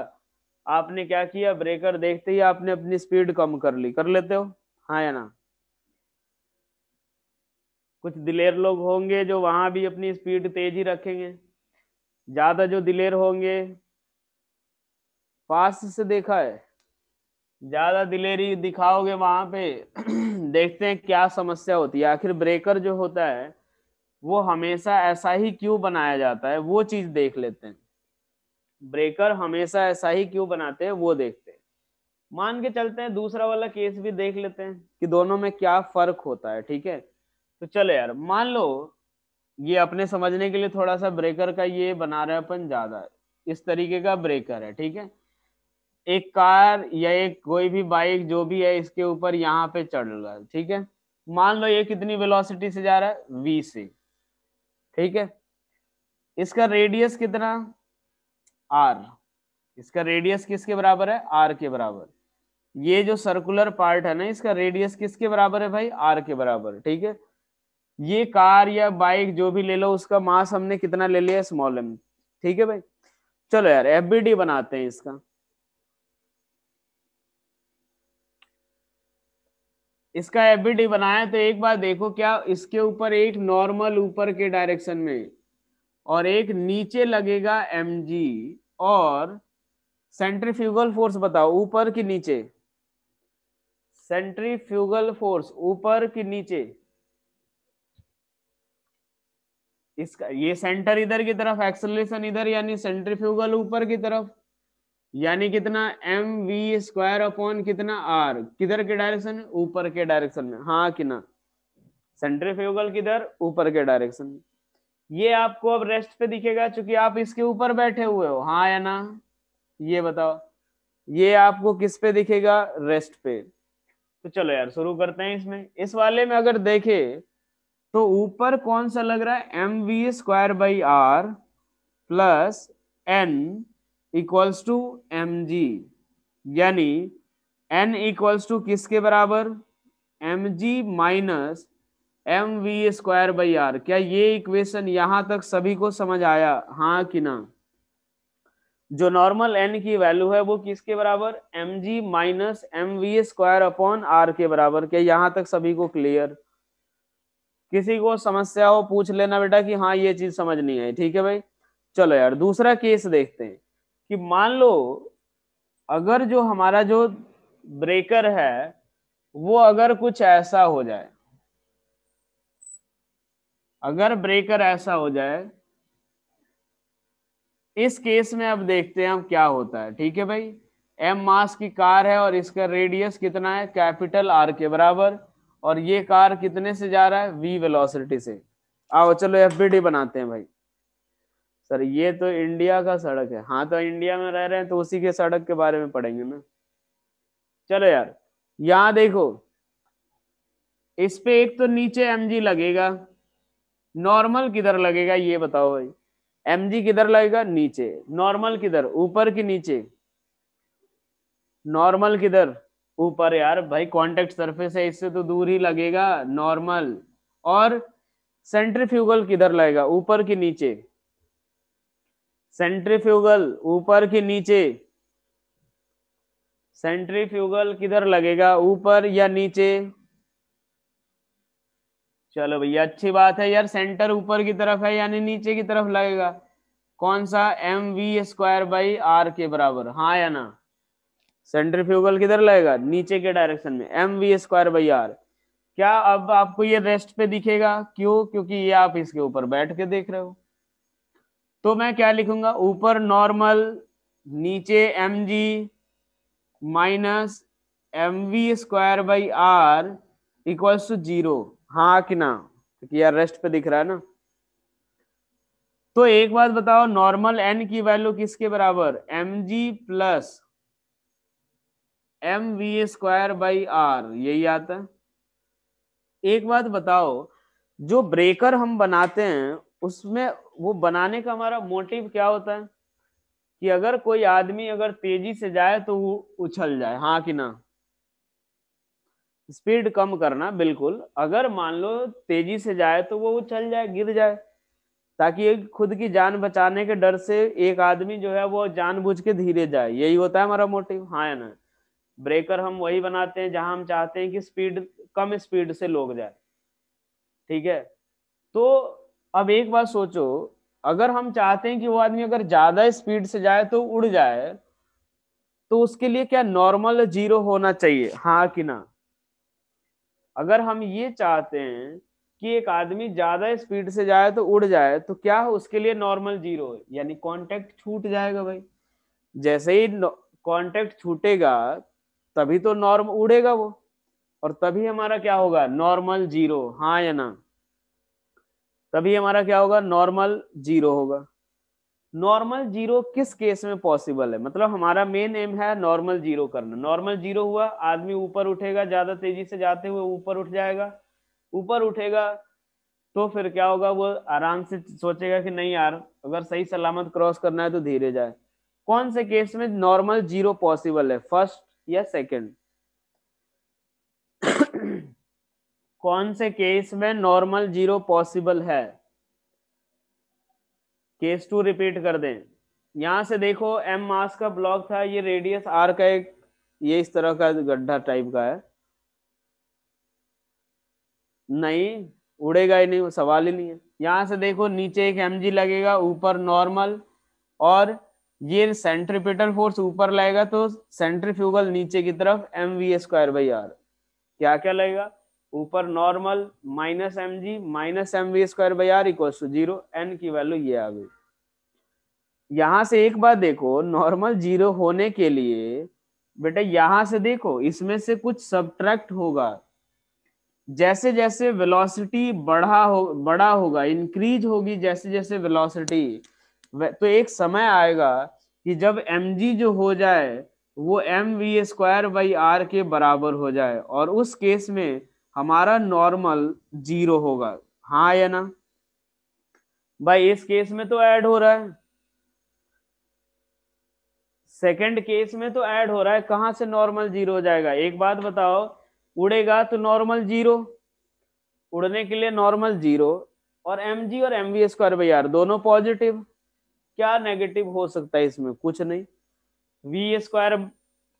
आपने क्या किया ब्रेकर देखते ही आपने अपनी स्पीड कम कर ली कर लेते हो हाँ या ना कुछ दिलेर लोग होंगे जो वहां भी अपनी स्पीड तेज ही रखेंगे ज्यादा जो दिलेर होंगे पास से देखा है ज्यादा दिलेरी दिखाओगे वहां पे देखते हैं क्या समस्या होती है आखिर ब्रेकर जो होता है वो हमेशा ऐसा ही क्यों बनाया जाता है वो चीज देख लेते हैं ब्रेकर हमेशा ऐसा ही क्यों बनाते हैं वो देखते हैं मान के चलते हैं दूसरा वाला केस भी देख लेते हैं कि दोनों में क्या फर्क होता है ठीक है तो चलो यार मान लो ये अपने समझने के लिए थोड़ा सा ब्रेकर का ये बना रहे अपन ज्यादा इस तरीके का ब्रेकर है ठीक है एक कार या एक कोई भी बाइक जो भी है इसके ऊपर यहाँ पे चढ़ रहा है ठीक है मान लो ये कितनी वेलोसिटी से जा रहा है वी से ठीक है इसका रेडियस कितना आर इसका रेडियस किसके बराबर है आर के बराबर ये जो सर्कुलर पार्ट है ना इसका रेडियस किसके बराबर है भाई आर के बराबर ठीक है ये कार या बाइक जो भी ले लो उसका मास हमने कितना ले लिया स्मॉल एम ठीक है भाई चलो यार एफ बनाते हैं इसका इसका एफ बनाया तो एक बार देखो क्या इसके ऊपर एक नॉर्मल ऊपर के डायरेक्शन में और एक नीचे लगेगा एम जी और सेंट्रीफ्यूगल फोर्स बताओ ऊपर की नीचे सेंट्रीफ्यूगल फोर्स ऊपर की नीचे इसका ये सेंटर इधर की तरफ एक्सलेशन इधर यानी सेंट्रीफ्यूगल ऊपर की तरफ यानी कितना एम वी स्क्वायर अपॉन कितना आर किधर के डायरेक्शन ऊपर के डायरेक्शन में हाँ कि ना सेंट्रीफ्यूगल किधर ऊपर के डायरेक्शन में ये आपको अब रेस्ट पे दिखेगा क्योंकि आप इसके ऊपर बैठे हुए हो हाँ या ना ये बताओ ये आपको किस पे दिखेगा रेस्ट पे तो चलो यार शुरू करते हैं इसमें इस वाले में अगर देखे तो ऊपर कौन सा लग रहा है M V square by R plus N equals to M G यानी एन इक्वल्स टू किसके बराबर M G minus M V square by R क्या ये इक्वेशन यहां तक सभी को समझ आया हाँ कि ना जो नॉर्मल एन की वैल्यू है वो किसके बराबर M G minus M V square upon R के बराबर क्या यहां तक सभी को क्लियर किसी को समस्या हो पूछ लेना बेटा कि हाँ ये चीज समझ नहीं आई ठीक है भाई चलो यार दूसरा केस देखते हैं कि मान लो अगर जो हमारा जो ब्रेकर है वो अगर कुछ ऐसा हो जाए अगर ब्रेकर ऐसा हो जाए इस केस में अब देखते हैं हम क्या होता है ठीक है भाई एम मास की कार है और इसका रेडियस कितना है कैपिटल आर के बराबर और ये कार कितने से जा रहा है वी वेलोसिटी से आओ चलो एफ बनाते हैं भाई सर ये तो इंडिया का सड़क है हाँ तो इंडिया में रह रहे हैं तो उसी के सड़क के बारे में पढ़ेंगे ना चलो यार यहां देखो इस पे एक तो नीचे एम लगेगा नॉर्मल किधर लगेगा ये बताओ भाई एम जी किधर लगेगा नीचे नॉर्मल किधर ऊपर की नीचे नॉर्मल किधर ऊपर यार भाई कॉन्टेक्ट सरफेस है इससे तो दूर ही लगेगा नॉर्मल और सेंट्रीफ्यूगल किधर लगेगा ऊपर की नीचे सेंट्रीफ्यूगल ऊपर की नीचे सेंट्रीफ्यूगल किधर लगेगा ऊपर या नीचे चलो भैया अच्छी बात है यार सेंटर ऊपर की तरफ है यानी नीचे की तरफ लगेगा कौन सा M V square by R के बराबर हाँ या ना फ्यूगल किधर लगेगा नीचे के डायरेक्शन में M V square by R क्या अब आपको ये रेस्ट पे दिखेगा क्यों क्योंकि ये आप इसके ऊपर बैठ के देख रहे हो तो मैं क्या लिखूंगा ऊपर नॉर्मल नीचे M G minus M V square by R equals to zero हाँ कि ना क्योंकि यार रेस्ट पे दिख रहा है ना तो एक बात बताओ नॉर्मल एन की वैल्यू किसके बराबर M G plus M V square by R यही आता है एक बात बताओ जो ब्रेकर हम बनाते हैं उसमें वो बनाने का हमारा मोटिव क्या होता है कि अगर कोई आदमी अगर तेजी से जाए तो वो उछल जाए हाँ कि ना स्पीड कम करना बिल्कुल अगर मान लो तेजी से जाए तो वो चल जाए गिर जाए ताकि खुद की जान बचाने के डर से एक आदमी जो है वो जानबूझ के धीरे जाए यही होता है हमारा मोटिव हाँ या ना ब्रेकर हम वही बनाते हैं जहां हम चाहते हैं कि स्पीड कम स्पीड से लोग जाए ठीक है तो अब एक बार सोचो अगर हम चाहते हैं कि वो आदमी अगर ज्यादा स्पीड से जाए तो उड़ जाए तो उसके लिए क्या नॉर्मल जीरो होना चाहिए हाँ कि ना अगर हम ये चाहते हैं कि एक आदमी ज्यादा स्पीड से जाए तो उड़ जाए तो क्या उसके लिए नॉर्मल जीरो यानी कांटेक्ट छूट जाएगा भाई जैसे ही कांटेक्ट छूटेगा तभी तो नॉर्म उड़ेगा वो और तभी हमारा क्या होगा नॉर्मल जीरो हाँ या ना तभी हमारा क्या होगा नॉर्मल जीरो होगा नॉर्मल जीरो किस केस में पॉसिबल है मतलब हमारा मेन एम है नॉर्मल जीरो करना नॉर्मल जीरो हुआ आदमी ऊपर उठेगा ज्यादा तेजी से जाते हुए ऊपर उठ जाएगा ऊपर उठेगा तो फिर क्या होगा वो आराम से सोचेगा कि नहीं यार अगर सही सलामत क्रॉस करना है तो धीरे जाए कौन से केस में नॉर्मल जीरो पॉसिबल है फर्स्ट या सेकंड कौन से केस में नॉर्मल जीरो पॉसिबल है केस टू रिपीट कर दें यहां से देखो एम मास का ब्लॉक था ये रेडियस आर का एक ये इस तरह का गड्ढा टाइप का है नहीं उड़ेगा ही नहीं सवाल ही नहीं है यहाँ से देखो नीचे एक एम लगेगा ऊपर नॉर्मल और ये सेंट्रीपिटल फोर्स ऊपर लगेगा तो सेंट्रीफ्यूगल नीचे की तरफ M V square by R क्या क्या लगेगा ऊपर normal minus M G minus M V square by R equal to zero N की वैल्यू ये आ गई यहां से एक बार देखो नॉर्मल जीरो होने के लिए बेटा यहां से देखो इसमें से कुछ सब्ट्रैक्ट होगा जैसे जैसे वेलोसिटी बढ़ा हो बड़ा होगा इंक्रीज होगी जैसे जैसे वेलोसिटी तो एक समय आएगा कि जब एम जी जो हो जाए वो M V square by R के बराबर हो जाए और उस केस में हमारा नॉर्मल जीरो होगा हाँ या ना भाई इस केस में तो ऐड हो रहा है सेकंड केस में तो ऐड हो रहा है कहां से नॉर्मल जीरो हो जाएगा एक बात बताओ उड़ेगा तो नॉर्मल जीरो उड़ने के लिए नॉर्मल जीरो और एम जी और एम वी स्क्वायर भाई यार दोनों पॉजिटिव क्या नेगेटिव हो सकता है इसमें कुछ नहीं वी स्क्वायर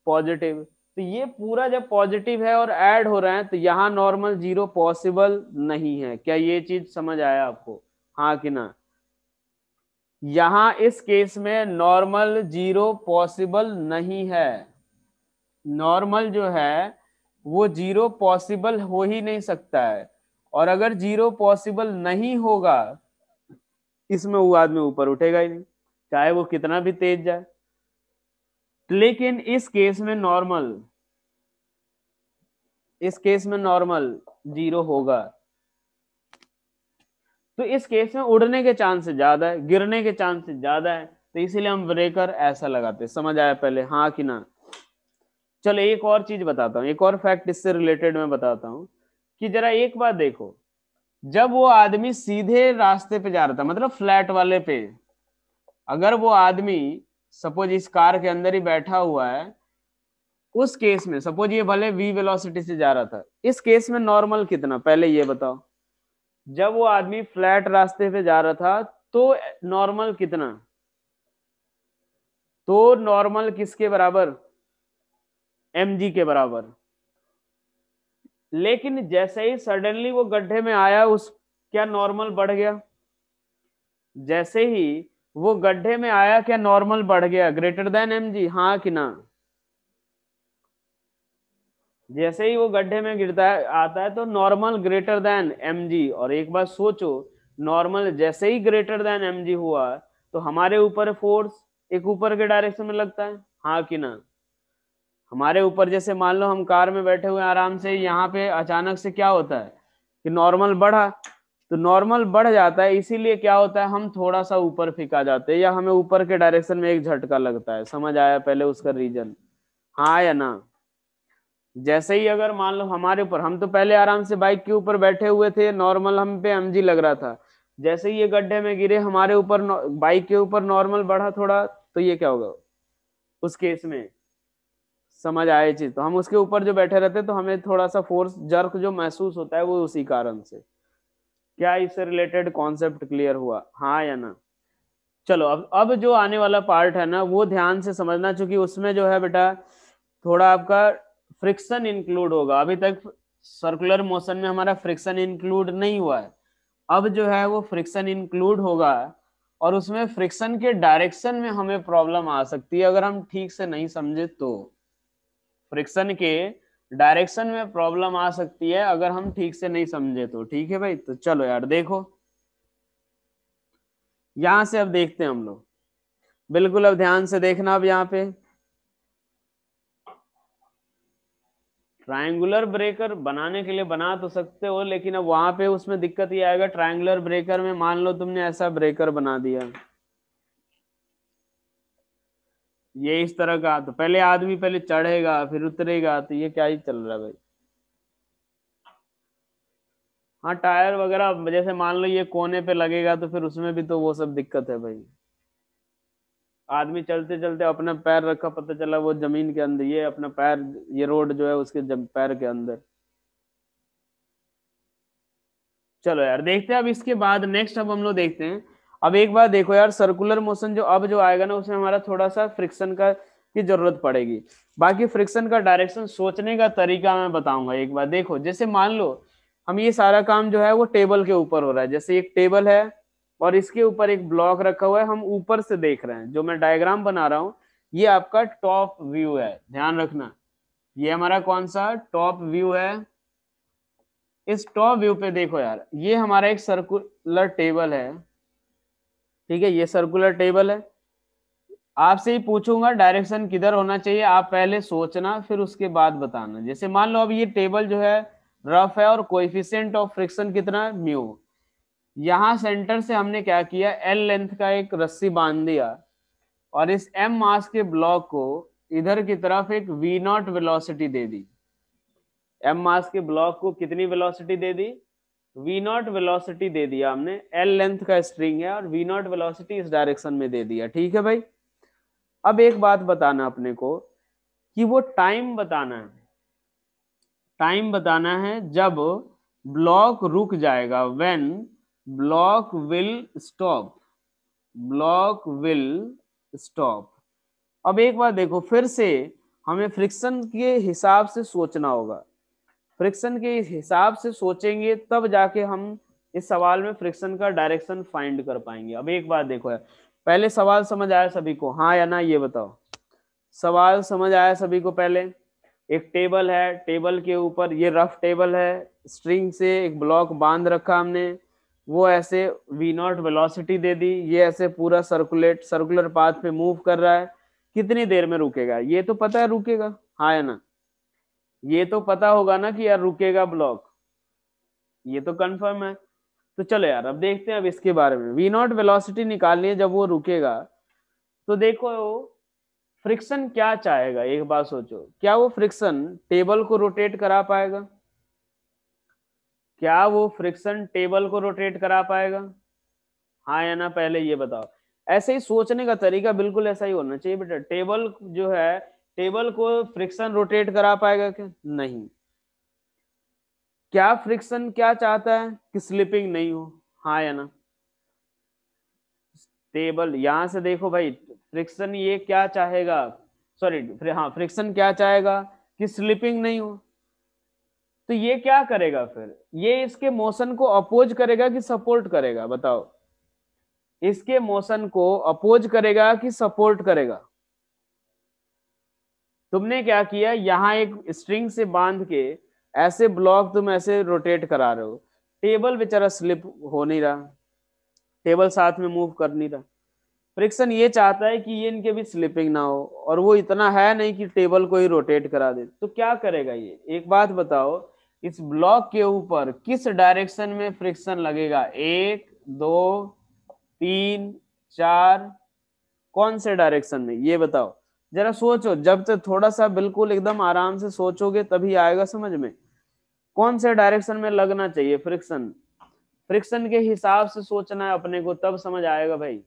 पॉजिटिव तो ये पूरा जब पॉजिटिव है और ऐड हो रहा है तो यहाँ नॉर्मल जीरो पॉसिबल नहीं है क्या ये चीज समझ आया आपको हाँ कि ना यहां इस केस में नॉर्मल जीरो पॉसिबल नहीं है नॉर्मल जो है वो जीरो पॉसिबल हो ही नहीं सकता है और अगर जीरो पॉसिबल नहीं होगा इसमें वो आदमी ऊपर उठेगा ही नहीं चाहे वो कितना भी तेज जाए लेकिन इस केस में नॉर्मल इस केस में नॉर्मल जीरो होगा तो इस केस में उड़ने के चांस ज्यादा है गिरने के चांस ज्यादा है तो इसीलिए हम ब्रेकर ऐसा लगाते समझ आया पहले हाँ कि ना चलो एक और चीज बताता हूँ एक और फैक्ट इससे रिलेटेड मैं बताता हूँ कि जरा एक बार देखो जब वो आदमी सीधे रास्ते पे जा रहा था मतलब फ्लैट वाले पे अगर वो आदमी सपोज इस कार के अंदर ही बैठा हुआ है उस केस में सपोज ये भले वी वेलोसिटी से जा रहा था इस केस में नॉर्मल कितना पहले ये बताओ जब वो आदमी फ्लैट रास्ते पे जा रहा था तो नॉर्मल कितना तो नॉर्मल किसके बराबर एम के बराबर लेकिन जैसे ही सडनली वो गड्ढे में आया उस क्या नॉर्मल बढ़ गया जैसे ही वो गड्ढे में आया क्या नॉर्मल बढ़ गया ग्रेटर देन एम जी हाँ कि ना जैसे ही वो गड्ढे में गिरता है आता है तो normal greater than M G और एक बार सोचो नॉर्मल जैसे ही ग्रेटर देन एम जी हुआ तो हमारे ऊपर फोर्स एक ऊपर के डायरेक्शन में लगता है हाँ कि ना हमारे ऊपर जैसे मान लो हम कार में बैठे हुए आराम से यहाँ पे अचानक से क्या होता है कि नॉर्मल बढ़ा तो नॉर्मल बढ़ जाता है इसीलिए क्या होता है हम थोड़ा सा ऊपर फिका जाते हैं या हमें ऊपर के डायरेक्शन में एक झटका लगता है समझ आया पहले उसका रीजन हाँ या ना जैसे ही अगर मान लो हमारे ऊपर हम तो पहले आराम से बाइक के ऊपर बैठे हुए थे नॉर्मल हम पे एम लग रहा था जैसे ही ये गड्ढे में गिरे हमारे ऊपर बाइक के ऊपर नॉर्मल बढ़ा थोड़ा तो ये क्या होगा उस केस में समझ आए चीज तो हम उसके ऊपर जो बैठे रहते तो हमें थोड़ा सा फोर्स जर्क जो महसूस होता है वो उसी कारण से क्या इससे रिलेटेड कॉन्सेप्ट क्लियर हुआ हाँ या ना चलो अब अब जो आने वाला पार्ट है ना वो ध्यान से समझना चूंकि उसमें जो है बेटा थोड़ा आपका फ्रिक्शन इंक्लूड होगा अभी तक सर्कुलर मोशन में हमारा फ्रिक्शन इंक्लूड नहीं हुआ है अब जो है वो फ्रिक्शन इंक्लूड होगा और उसमें फ्रिक्शन के डायरेक्शन में हमें प्रॉब्लम आ सकती है अगर हम ठीक से नहीं समझे तो फ्रिक्शन के डायरेक्शन में प्रॉब्लम आ सकती है अगर हम ठीक से नहीं समझे तो ठीक है भाई तो चलो यार देखो यहां से अब देखते हैं हम लोग बिल्कुल अब ध्यान से देखना अब यहाँ पे ट्रायंगुलर ब्रेकर बनाने के लिए बना तो सकते हो लेकिन अब वहां पे उसमें दिक्कत ये आएगा ट्रायंगुलर ब्रेकर में मान लो तुमने ऐसा ब्रेकर बना दिया ये इस तरह का तो पहले आदमी पहले चढ़ेगा फिर उतरेगा तो ये क्या ही चल रहा है भाई हाँ टायर वगैरह जैसे मान लो ये कोने पे लगेगा तो फिर उसमें भी तो वो सब दिक्कत है भाई आदमी चलते चलते अपना पैर रखा पता चला वो जमीन के अंदर ये अपना पैर ये रोड जो है उसके पैर के अंदर चलो यार देखते हैं अब इसके बाद नेक्स्ट अब हम लोग देखते हैं अब एक बार देखो यार सर्कुलर मोशन जो अब जो आएगा ना उसमें हमारा थोड़ा सा फ्रिक्शन का की जरूरत पड़ेगी बाकी फ्रिक्शन का डायरेक्शन सोचने का तरीका मैं बताऊंगा एक बार देखो जैसे मान लो हम ये सारा काम जो है वो टेबल के ऊपर हो रहा है जैसे एक टेबल है और इसके ऊपर एक ब्लॉक रखा हुआ है हम ऊपर से देख रहे हैं जो मैं डायग्राम बना रहा हूँ ये आपका टॉप व्यू है ध्यान रखना ये हमारा कौन सा टॉप व्यू है इस टॉप व्यू पे देखो यार ये हमारा एक सर्कुलर टेबल है ठीक है ये सर्कुलर टेबल है आपसे ही पूछूंगा डायरेक्शन किधर होना चाहिए आप पहले सोचना फिर उसके बाद बताना जैसे मान लो अब ये टेबल जो है रफ है और कोइफिशियंट ऑफ फ्रिक्शन कितना म्यू यहाँ सेंटर से हमने क्या किया एल लेंथ का एक रस्सी बांध दिया और इस एम मास के ब्लॉक को इधर की तरफ एक वी नॉट वेलोसिटी दे दी एम मास के ब्लॉक को कितनी वेलोसिटी दे दी v नॉट वेलोसिटी दे दिया हमने एल लेंथ का स्ट्रिंग है और v नॉट वेलोसिटी इस डायरेक्शन में दे दिया ठीक है भाई अब एक बात बताना अपने को कि वो टाइम बताना है टाइम बताना है जब ब्लॉक रुक जाएगा when block will stop block will stop अब एक बार देखो फिर से हमें फ्रिक्शन के हिसाब से सोचना होगा फ्रिक्शन के हिसाब से सोचेंगे तब जाके हम इस सवाल में फ्रिक्शन का डायरेक्शन फाइंड कर पाएंगे अब एक बार देखो यार पहले सवाल समझ आया सभी को हाँ या ना ये बताओ सवाल समझ आया सभी को पहले एक टेबल है टेबल के ऊपर ये रफ टेबल है स्ट्रिंग से एक ब्लॉक बांध रखा हमने वो ऐसे वी नॉट वेलोसिटी दे दी ये ऐसे पूरा सर्कुलेट सर्कुलर पाथ पे मूव कर रहा है कितनी देर में रुकेगा ये तो पता है रुकेगा हाँ या ना ये तो पता होगा ना कि यार रुकेगा ब्लॉक ये तो कंफर्म है तो चलो यार अब देखते हैं अब इसके बारे में वी नॉट वेलोसिटी निकालनी है जब वो रुकेगा तो देखो फ्रिक्शन क्या चाहेगा एक बार सोचो क्या वो फ्रिक्शन टेबल को रोटेट करा पाएगा क्या वो फ्रिक्शन टेबल को रोटेट करा पाएगा हाँ या ना पहले ये बताओ ऐसे ही सोचने का तरीका बिल्कुल ऐसा ही होना चाहिए बेटा टेबल जो है टेबल को फ्रिक्शन रोटेट करा पाएगा क्या नहीं क्या फ्रिक्शन क्या चाहता है कि स्लिपिंग नहीं हो हाँ या ना टेबल यहां से देखो भाई फ्रिक्शन ये क्या चाहेगा सॉरी हाँ फ्रिक्शन क्या चाहेगा कि स्लिपिंग नहीं हो तो ये क्या करेगा फिर ये इसके मोशन को अपोज करेगा कि सपोर्ट करेगा बताओ इसके मोशन को अपोज करेगा कि सपोर्ट करेगा तुमने क्या किया यहाँ एक स्ट्रिंग से बांध के ऐसे ब्लॉक तुम ऐसे रोटेट करा रहे हो टेबल बेचारा स्लिप हो नहीं रहा टेबल साथ में मूव कर नहीं रहा फ्रिक्शन ये चाहता है कि ये इनके भी स्लिपिंग ना हो और वो इतना है नहीं कि टेबल को ही रोटेट करा दे तो क्या करेगा ये एक बात बताओ इस ब्लॉक के ऊपर किस डायरेक्शन में फ्रिक्शन लगेगा एक दो तीन चार कौन से डायरेक्शन में ये बताओ जरा सोचो जब तक थोड़ा सा बिल्कुल एकदम आराम से सोचोगे तभी आएगा समझ में कौन से डायरेक्शन में लगना चाहिए फ्रिक्शन फ्रिक्शन के हिसाब से सोचना है अपने को तब समझ आएगा भाई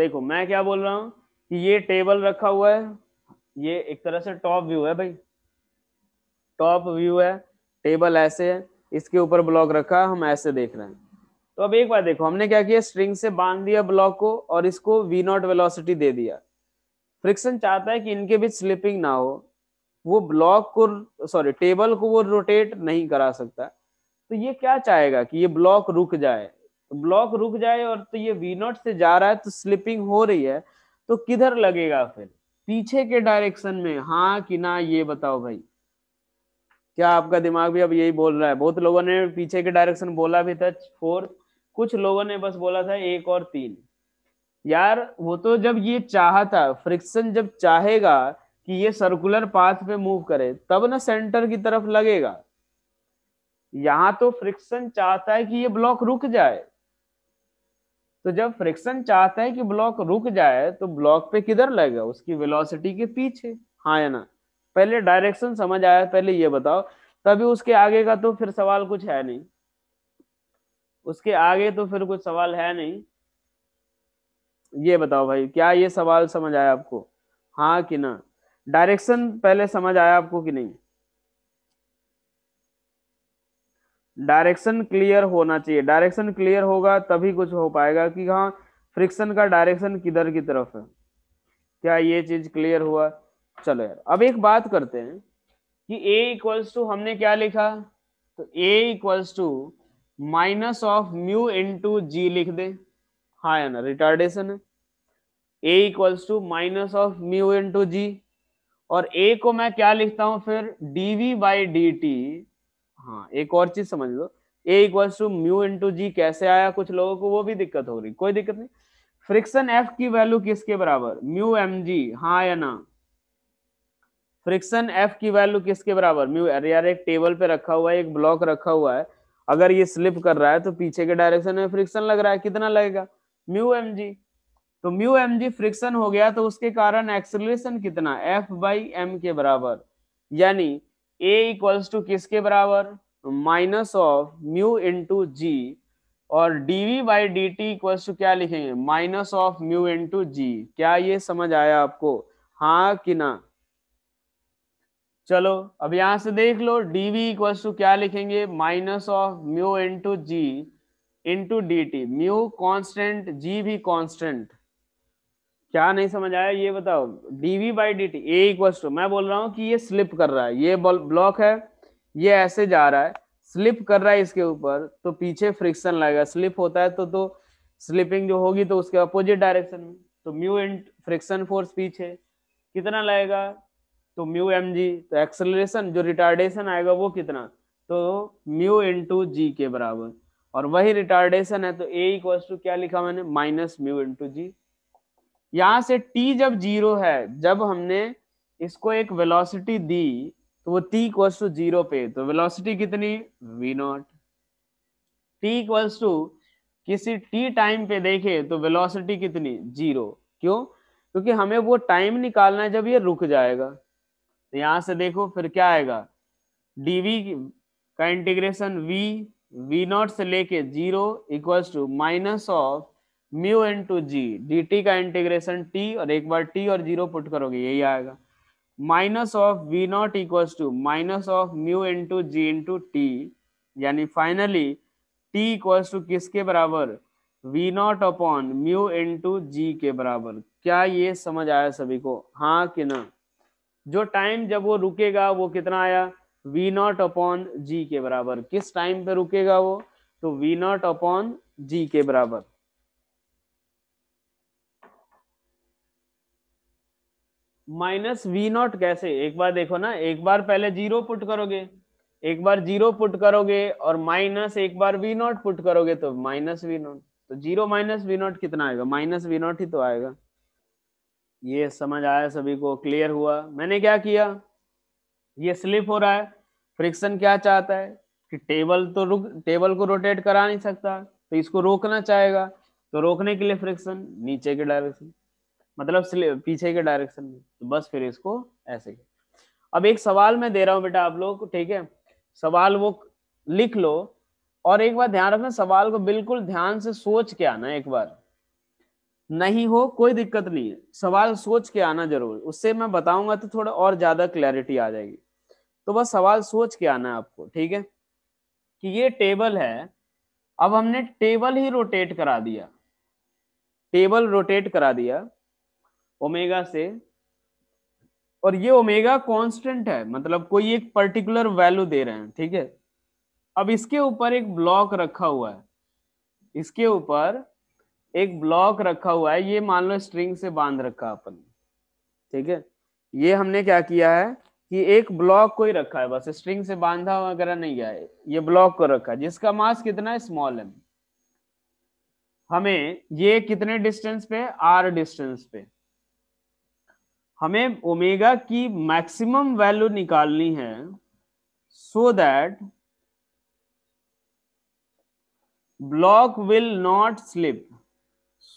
देखो मैं क्या बोल रहा हूं कि ये टेबल रखा हुआ है ये एक तरह से टॉप व्यू है भाई टॉप व्यू है टेबल ऐसे है इसके ऊपर ब्लॉक रखा हम ऐसे देख रहे हैं तो अब एक बार देखो हमने क्या किया स्ट्रिंग से बांध दिया ब्लॉक को और इसको वी नॉट वेलोसिटी दे दिया फ्रिक्शन चाहता है कि इनके बीच स्लिपिंग ना हो वो ब्लॉक को सॉरी टेबल को वो रोटेट नहीं करा सकता तो ये क्या चाहेगा कि ये ब्लॉक रुक जाए तो ब्लॉक रुक जाए और तो ये वी नॉट से जा रहा है तो स्लिपिंग हो रही है तो किधर लगेगा फिर पीछे के डायरेक्शन में हाँ कि ना ये बताओ भाई क्या आपका दिमाग भी अब यही बोल रहा है बहुत लोगों ने पीछे के डायरेक्शन बोला भी था फोर कुछ लोगों ने बस बोला था एक और तीन यार वो तो जब ये चाहता फ्रिक्शन जब चाहेगा कि ये सर्कुलर पाथ पे मूव करे तब ना सेंटर की तरफ लगेगा यहां तो फ्रिक्शन चाहता है कि ये ब्लॉक रुक जाए तो जब फ्रिक्शन चाहता है कि ब्लॉक रुक जाए तो ब्लॉक पे किधर लगेगा उसकी वेलोसिटी के पीछे हाँ या ना पहले डायरेक्शन समझ आया पहले ये बताओ तभी उसके आगे का तो फिर सवाल कुछ है नहीं उसके आगे तो फिर कुछ सवाल है नहीं ये बताओ भाई क्या ये सवाल समझ आया आपको हाँ कि ना डायरेक्शन पहले समझ आया आपको कि नहीं डायरेक्शन क्लियर होना चाहिए डायरेक्शन क्लियर होगा तभी कुछ हो पाएगा कि हाँ फ्रिक्शन का डायरेक्शन किधर की तरफ है क्या ये चीज क्लियर हुआ चलो यार अब एक बात करते हैं कि a इक्वल्स टू हमने क्या लिखा तो a equals to minus of mu into G लिख दे हा है ना रिटार्डेशन है A equals to minus of mu into G और ए को मैं क्या लिखता हूं फिर D V by D T हाँ एक और चीज समझ लो A equals to mu into G कैसे आया कुछ लोगों को वो भी दिक्कत हो रही कोई दिक्कत नहीं फ्रिक्शन एफ की वैल्यू किसके बराबर म्यू एम जी हाँ या ना फ्रिक्शन एफ की वैल्यू किसके बराबर म्यू यार एक टेबल पे रखा हुआ है एक ब्लॉक रखा हुआ है अगर ये स्लिप कर रहा है तो पीछे के डायरेक्शन में फ्रिक्शन लग रहा है कितना लगेगा म्यू एम जी तो म्यू एम जी फ्रिक्शन हो गया तो उसके कारण एक्सलेशन कितना एफ बाई एम के बराबर यानी ए इक्वल्स टू किसके बराबर minus of mu into G और V by D T equals to क्या लिखेंगे minus of mu into G क्या ये समझ आया आपको हाँ कि ना चलो अब यहां से देख लो डी वी इक्वल टू क्या लिखेंगे minus of mu into G into D T mu constant G भी कॉन्स्टेंट क्या नहीं समझ आया ये बताओ D V by D T A equal to मैं बोल रहा हूँ कि ये स्लिप कर रहा है ये ब्लॉक है ये ऐसे जा रहा है स्लिप कर रहा है इसके ऊपर तो पीछे फ्रिक्शन लगेगा स्लिप होता है तो तो स्लिपिंग जो होगी तो उसके अपोजिट डायरेक्शन में तो म्यू इंट फ्रिक्शन फोर्स पीछे कितना लगेगा तो म्यू एम जी तो एक्सलेशन जो रिटार्डेशन आएगा वो कितना तो म्यू इन टू जी के बराबर और वही रिटार्डेशन है तो ए इक्वल्स टू क्या लिखा मैंने minus mu into G यहां से टी जब जीरो है जब हमने इसको एक वेलोसिटी दी तो वो टी इक्वल्स टू जीरो पे तो वेलोसिटी कितनी V naught T equals to किसी टी टाइम पे देखे तो वेलोसिटी कितनी जीरो क्यों क्योंकि हमें वो टाइम निकालना है जब ये रुक जाएगा तो यहां से देखो फिर क्या आएगा डीवी का इंटीग्रेशन वी वी नॉट से लेके zero equals to minus of mu to G D T का इंटीग्रेशन टी और एक बार टी और जीरो पुट करोगे यही आएगा minus of V naught equals to minus of mu into G into T यानी फाइनली टी इक्वल्स टू किसके बराबर V naught upon mu into G के बराबर क्या ये समझ आया सभी को हाँ कि ना जो टाइम जब वो रुकेगा वो कितना आया वी नॉट अपॉन जी के बराबर किस टाइम पे रुकेगा वो तो वी नॉट अपॉन जी के बराबर माइनस वी नॉट कैसे एक बार देखो ना एक बार पहले जीरो पुट करोगे एक बार जीरो पुट करोगे और माइनस एक बार वी नॉट पुट करोगे तो माइनस वी नॉट तो जीरो माइनस वी नॉट कितना आएगा माइनस वी नॉट ही तो आएगा ये समझ आया सभी को क्लियर हुआ मैंने क्या किया ये स्लिप हो रहा है फ्रिक्शन क्या चाहता है कि टेबल तो रुक टेबल को रोटेट करा नहीं सकता तो इसको रोकना चाहेगा तो रोकने के लिए फ्रिक्शन नीचे के डायरेक्शन मतलब पीछे के डायरेक्शन में तो बस फिर इसको ऐसे अब एक सवाल मैं दे रहा हूँ बेटा आप लोग को ठीक है सवाल वो लिख लो और एक बार ध्यान रखना सवाल को बिल्कुल ध्यान से सोच के आना एक बार नहीं हो कोई दिक्कत नहीं है सवाल सोच के आना जरूर उससे मैं बताऊंगा तो थोड़ा और ज्यादा क्लैरिटी आ जाएगी तो बस सवाल सोच के आना है आपको ठीक है कि ये टेबल है अब हमने टेबल ही रोटेट करा दिया टेबल रोटेट करा दिया ओमेगा से और ये ओमेगा कांस्टेंट है मतलब कोई एक पर्टिकुलर वैल्यू दे रहे हैं ठीक है अब इसके ऊपर एक ब्लॉक रखा हुआ है इसके ऊपर एक ब्लॉक रखा हुआ है ये मान लो स्ट्रिंग से बांध रखा अपन ठीक है ये हमने क्या किया है कि एक ब्लॉक को ही रखा है बस स्ट्रिंग से बांधा वगैरह नहीं है ये ब्लॉक को रखा है जिसका मास कितना है स्मॉल एम हमें ये कितने डिस्टेंस पे आर डिस्टेंस पे हमें ओमेगा की मैक्सिमम वैल्यू निकालनी है so that block will not slip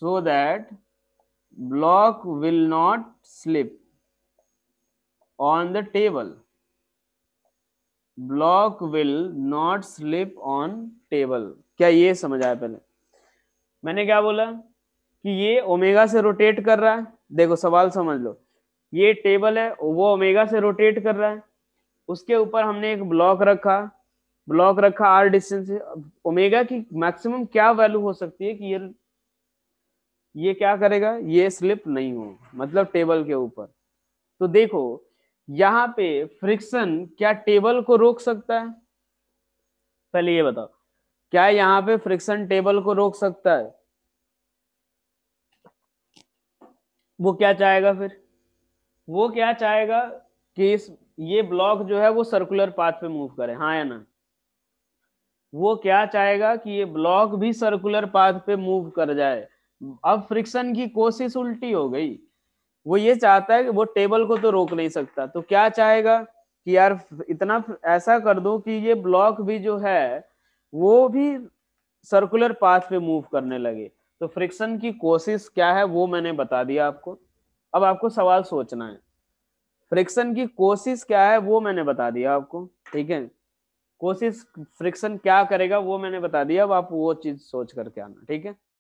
so that block will not slip on the table block will not slip on table क्या ये समझ आया पहले मैंने क्या बोला कि ये ओमेगा से रोटेट कर रहा है देखो सवाल समझ लो ये टेबल है वो ओमेगा से रोटेट कर रहा है उसके ऊपर हमने एक ब्लॉक रखा ब्लॉक रखा आर डिस्टेंस ओमेगा की मैक्सिमम क्या वैल्यू हो सकती है कि ये ये क्या करेगा ये स्लिप नहीं हो मतलब टेबल के ऊपर तो देखो यहाँ पे फ्रिक्शन क्या टेबल को रोक सकता है पहले ये बताओ क्या यहाँ पे फ्रिक्शन टेबल को रोक सकता है वो क्या चाहेगा फिर वो क्या चाहेगा कि इस ये ब्लॉक जो है वो सर्कुलर पाथ पे मूव करे हाँ या ना वो क्या चाहेगा कि ये ब्लॉक भी सर्कुलर पाथ पे मूव कर जाए अब फ्रिक्शन की कोशिश उल्टी हो गई वो ये चाहता है कि वो टेबल को तो रोक नहीं सकता तो क्या चाहेगा कि यार इतना ऐसा कर दो कि ये ब्लॉक भी जो है वो भी सर्कुलर पाथ पे मूव करने लगे तो फ्रिक्शन की कोशिश क्या है वो मैंने बता दिया आपको अब आपको सवाल सोचना है फ्रिक्शन की कोशिश क्या है वो मैंने बता दिया आपको ठीक है कोशिश फ्रिक्शन क्या करेगा वो मैंने बता दिया अब आप वो चीज सोच करके आना ठीक है